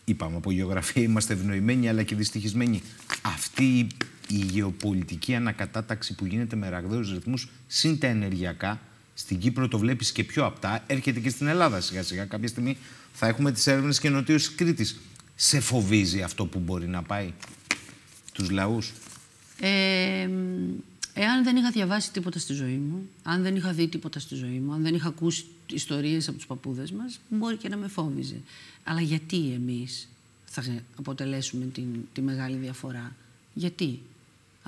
Είπαμε από γεωγραφία είμαστε ευνοημένοι αλλά και δυστυχισμένοι. Αυτή η γεωπολιτική ανακατάταξη που γίνεται με ραγδαίους ρυθμούς, συν τα ενεργειακά, στην Κύπρο το βλέπεις και πιο απτά. Έρχεται και στην Ελλάδα σιγά σιγά. Κάποια στιγμή θα έχουμε τις έρευνες και νοτίω Κρήτης. Σε φοβίζει αυτό που μπορεί να πάει τους λαούς. Ε, εάν δεν είχα διαβάσει τίποτα στη ζωή μου, αν δεν είχα δει τίποτα στη ζωή μου, αν δεν είχα ακούσει ιστορίες από τους παππούδες μας, μπορεί και να με φόβιζε. Αλλά γιατί εμείς θα αποτελέσουμε την, τη μεγάλη διαφορά. Γιατί.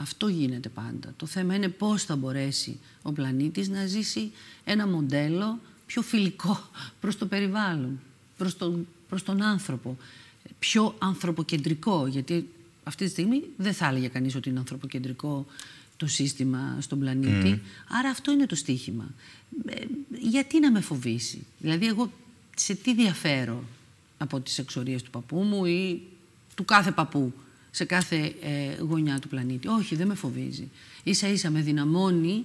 Αυτό γίνεται πάντα. Το θέμα είναι πώς θα μπορέσει ο πλανήτης να ζήσει ένα μοντέλο πιο φιλικό προς το περιβάλλον, προς τον, προς τον άνθρωπο, πιο ανθρωποκεντρικό, γιατί αυτή τη στιγμή δεν θα έλεγε κανείς ότι είναι ανθρωποκεντρικό το σύστημα στον πλανήτη. Άρα αυτό είναι το στίχημα. Ε, γιατί να με φοβήσει. Δηλαδή εγώ σε τι διαφέρω από τις εξορίες του παππού μου ή του κάθε παππού σε κάθε ε, γωνιά του πλανήτη. Όχι, δεν με φοβίζει. Ίσα ίσα με δυναμώνει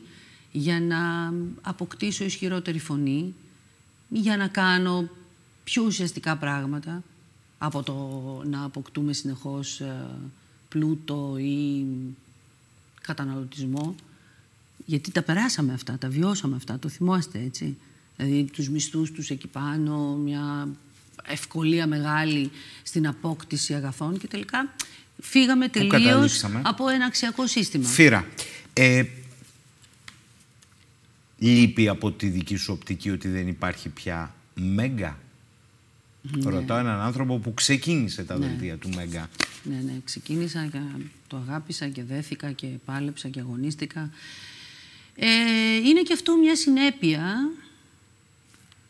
για να αποκτήσω ισχυρότερη φωνή, για να κάνω πιο ουσιαστικά πράγματα από το να αποκτούμε συνεχώς ε, πλούτο ή καταναλωτισμό. Γιατί τα περάσαμε αυτά, τα βιώσαμε αυτά, το θυμόστε έτσι. Δηλαδή τους μισθούς τους εκεί πάνω, μια ευκολία μεγάλη στην απόκτηση αγαθών και τελικά φύγαμε τελείω από ένα αξιακό σύστημα. Φύρα. Ε, λείπει από τη δική σου οπτική ότι δεν υπάρχει πια μέγα. Ναι. Ρωτάω έναν άνθρωπο που ξεκίνησε τα ναι. του Μέγκα. Ναι, ναι, ξεκίνησα και το αγάπησα και δέθηκα και πάλεψα και αγωνίστηκα. Ε, είναι και αυτό μια συνέπεια,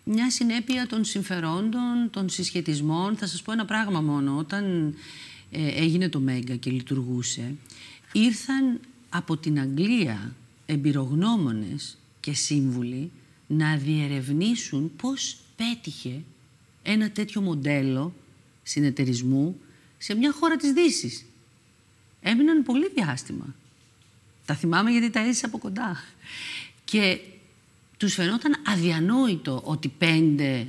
μια συνέπεια των συμφερόντων, των συσχετισμών. Θα σας πω ένα πράγμα μόνο. Όταν ε, έγινε το Μέγκα και λειτουργούσε, ήρθαν από την Αγγλία εμπειρογνώμονες και σύμβουλοι να διερευνήσουν πώς πέτυχε ένα τέτοιο μοντέλο συνεταιρισμού σε μια χώρα της Δύσης. Έμειναν πολύ διάστημα. Τα θυμάμαι γιατί τα έζησα από κοντά. Και τους φαινόταν αδιανόητο ότι πέντε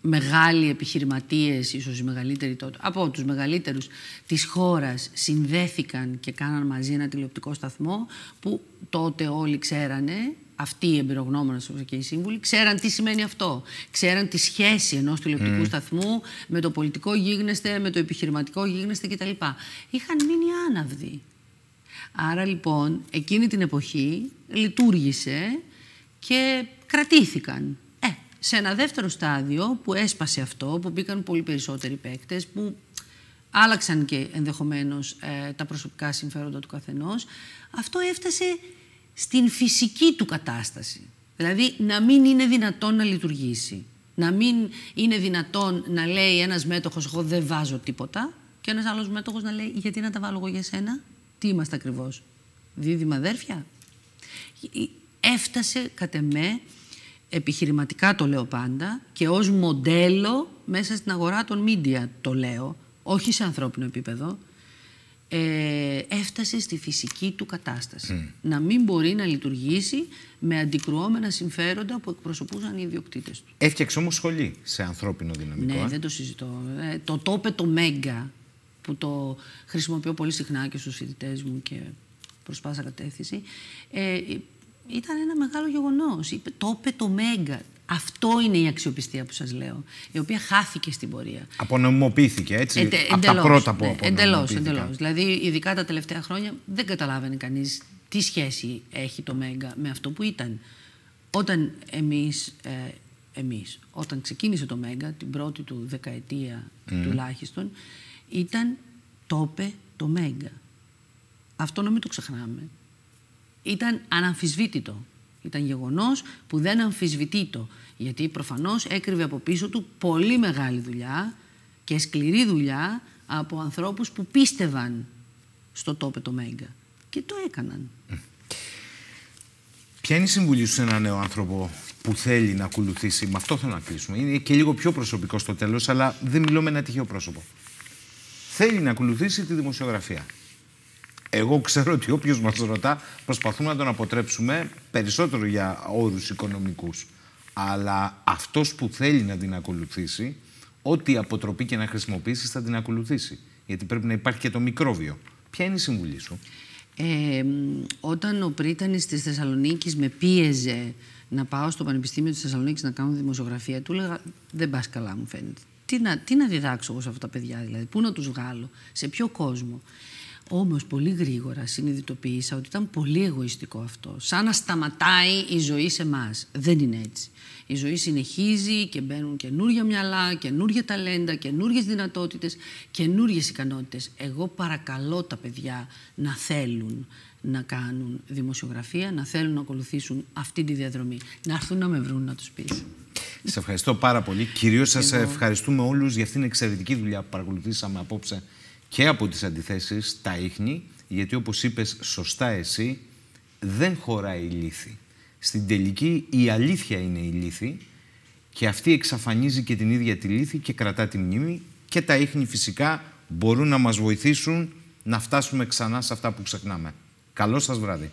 μεγάλοι επιχειρηματίες, ίσως οι μεγαλύτεροι τότε, από τους μεγαλύτερους της χώρας συνδέθηκαν και κάναν μαζί ένα τηλεοπτικό σταθμό που τότε όλοι ξέρανε αυτοί οι εμπειρογνώμονες και οι σύμβουλοι ξέραν τι σημαίνει αυτό. Ξέραν τη σχέση ενός τηλεοπτικού mm. σταθμού με το πολιτικό γίγνεσθε, με το επιχειρηματικό γίγνεσθε κτλ. Είχαν μείνει άναυδοι. Άρα λοιπόν εκείνη την εποχή λειτουργήσε και κρατήθηκαν. Σε ένα δεύτερο στάδιο που έσπασε αυτό, που μπήκαν πολύ περισσότεροι παίκτες, που άλλαξαν και ενδεχομένως ε, τα προσωπικά συμφέροντα του καθενός, αυτό έφτασε στην φυσική του κατάσταση. Δηλαδή να μην είναι δυνατόν να λειτουργήσει. Να μην είναι δυνατόν να λέει ένας μέτοχος «εγώ δεν βάζω τίποτα» και ένας άλλος μέτοχος να λέει «γιατί να τα βάλω εγώ για σένα, τι είμαστε ακριβώς, δίδυμα αδέρφια». Έφτασε κατεμέ επιχειρηματικά το λέω πάντα και ως μοντέλο μέσα στην αγορά των μίντια το λέω, όχι σε ανθρώπινο επίπεδο, ε, έφτασε στη φυσική του κατάσταση. Να μην μπορεί να λειτουργήσει με αντικρουόμενα συμφέροντα που εκπροσωπούσαν οι ιδιοκτήτες του. Έφτιαξε όμως σχολή σε ανθρώπινο δυναμικό. Ναι, ε. δεν το συζητώ. Ε, το τόπε το Μέγκα που το χρησιμοποιώ πολύ συχνά και στους φοιτητές μου και πάσα κατεύθυνση. Ε, ήταν ένα μεγάλο γεγονός. το είπε το Μέγκα. Αυτό είναι η αξιοπιστία που σας λέω, η οποία χάθηκε στην πορεία. Απονομιμοποιήθηκε, έτσι, από τα πρώτα που ναι, Εντελώς, εντελώς. Δηλαδή, ειδικά τα τελευταία χρόνια, δεν καταλάβαινε κανείς τι σχέση έχει το Μέγκα με αυτό που ήταν. Όταν εμείς, ε, εμείς όταν ξεκίνησε το Μέγκα, την πρώτη του δεκαετία τουλάχιστον, ήταν τόπε το Μέγκα. Αυτό να μην το ξεχνάμε ήταν αναμφισβήτητο. Ήταν γεγονός που δεν αμφισβητείτο, γιατί προφανώς έκρυβε από πίσω του πολύ μεγάλη δουλειά και σκληρή δουλειά από ανθρώπους που πίστευαν στο τόπε το Μέγκα. Και το έκαναν. Ποια είναι η συμβουλή σου σε έναν νέο άνθρωπο που θέλει να ακολουθήσει, με αυτό θέλω να κλείσουμε. Είναι και λίγο πιο προσωπικό στο τέλος, αλλά δεν μιλώ με ένα τυχαίο πρόσωπο. Θέλει να ακολουθήσει τη δημοσιογραφία. Εγώ ξέρω ότι όποιος μας ρωτά, προσπαθούμε να τον αποτρέψουμε περισσότερο για όρους οικονομικούς. Αλλά αυτός που θέλει να την ακολουθήσει, ό,τι αποτροπή και να χρησιμοποιήσεις, θα την ακολουθήσει. Γιατί πρέπει να υπάρχει και το μικρόβιο. Ποια είναι η συμβουλή σου, ε, Όταν ο Πρίτανης της Θεσσαλονίκης με πίεζε να πάω στο Πανεπιστήμιο της Θεσσαλονίκης να κάνω δημοσιογραφία, του έλεγα Δεν πας καλά, μου φαίνεται. Τι να, τι να διδάξω εγώ σε αυτά τα παιδιά, δηλαδή, πού να τους βγάλω, σε ποιο κόσμο. Όμως πολύ γρήγορα συνειδητοποίησα ότι ήταν πολύ εγωιστικό αυτό. Σαν να σταματάει η ζωή σε εμάς. Δεν είναι έτσι. Η ζωή συνεχίζει και μπαίνουν καινούργια μυαλά, καινούργια ταλέντα, καινούργιες δυνατότητες, καινούργιες ικανότητες. Εγώ παρακαλώ τα παιδιά να θέλουν να κάνουν δημοσιογραφία, να θέλουν να ακολουθήσουν αυτή τη διαδρομή. Να έρθουν να με βρουν να τους πείσουν. Σας ευχαριστώ πάρα πολύ. Κυρίως σας ευχαριστούμε όλους για αυτήν την εξαιρετική δουλειά που παρακολουθήσαμε απόψε και από τις αντιθέσεις τα ίχνη, γιατί όπως είπες σωστά εσύ, δεν χωράει η λύθη. Στην τελική η αλήθεια είναι η λύθη και αυτή εξαφανίζει και την ίδια τη λύθη και κρατά τη μνήμη και τα ίχνη φυσικά μπορούν να μας βοηθήσουν να φτάσουμε ξανά σε αυτά που ξεχνάμε. Καλό σας βράδυ.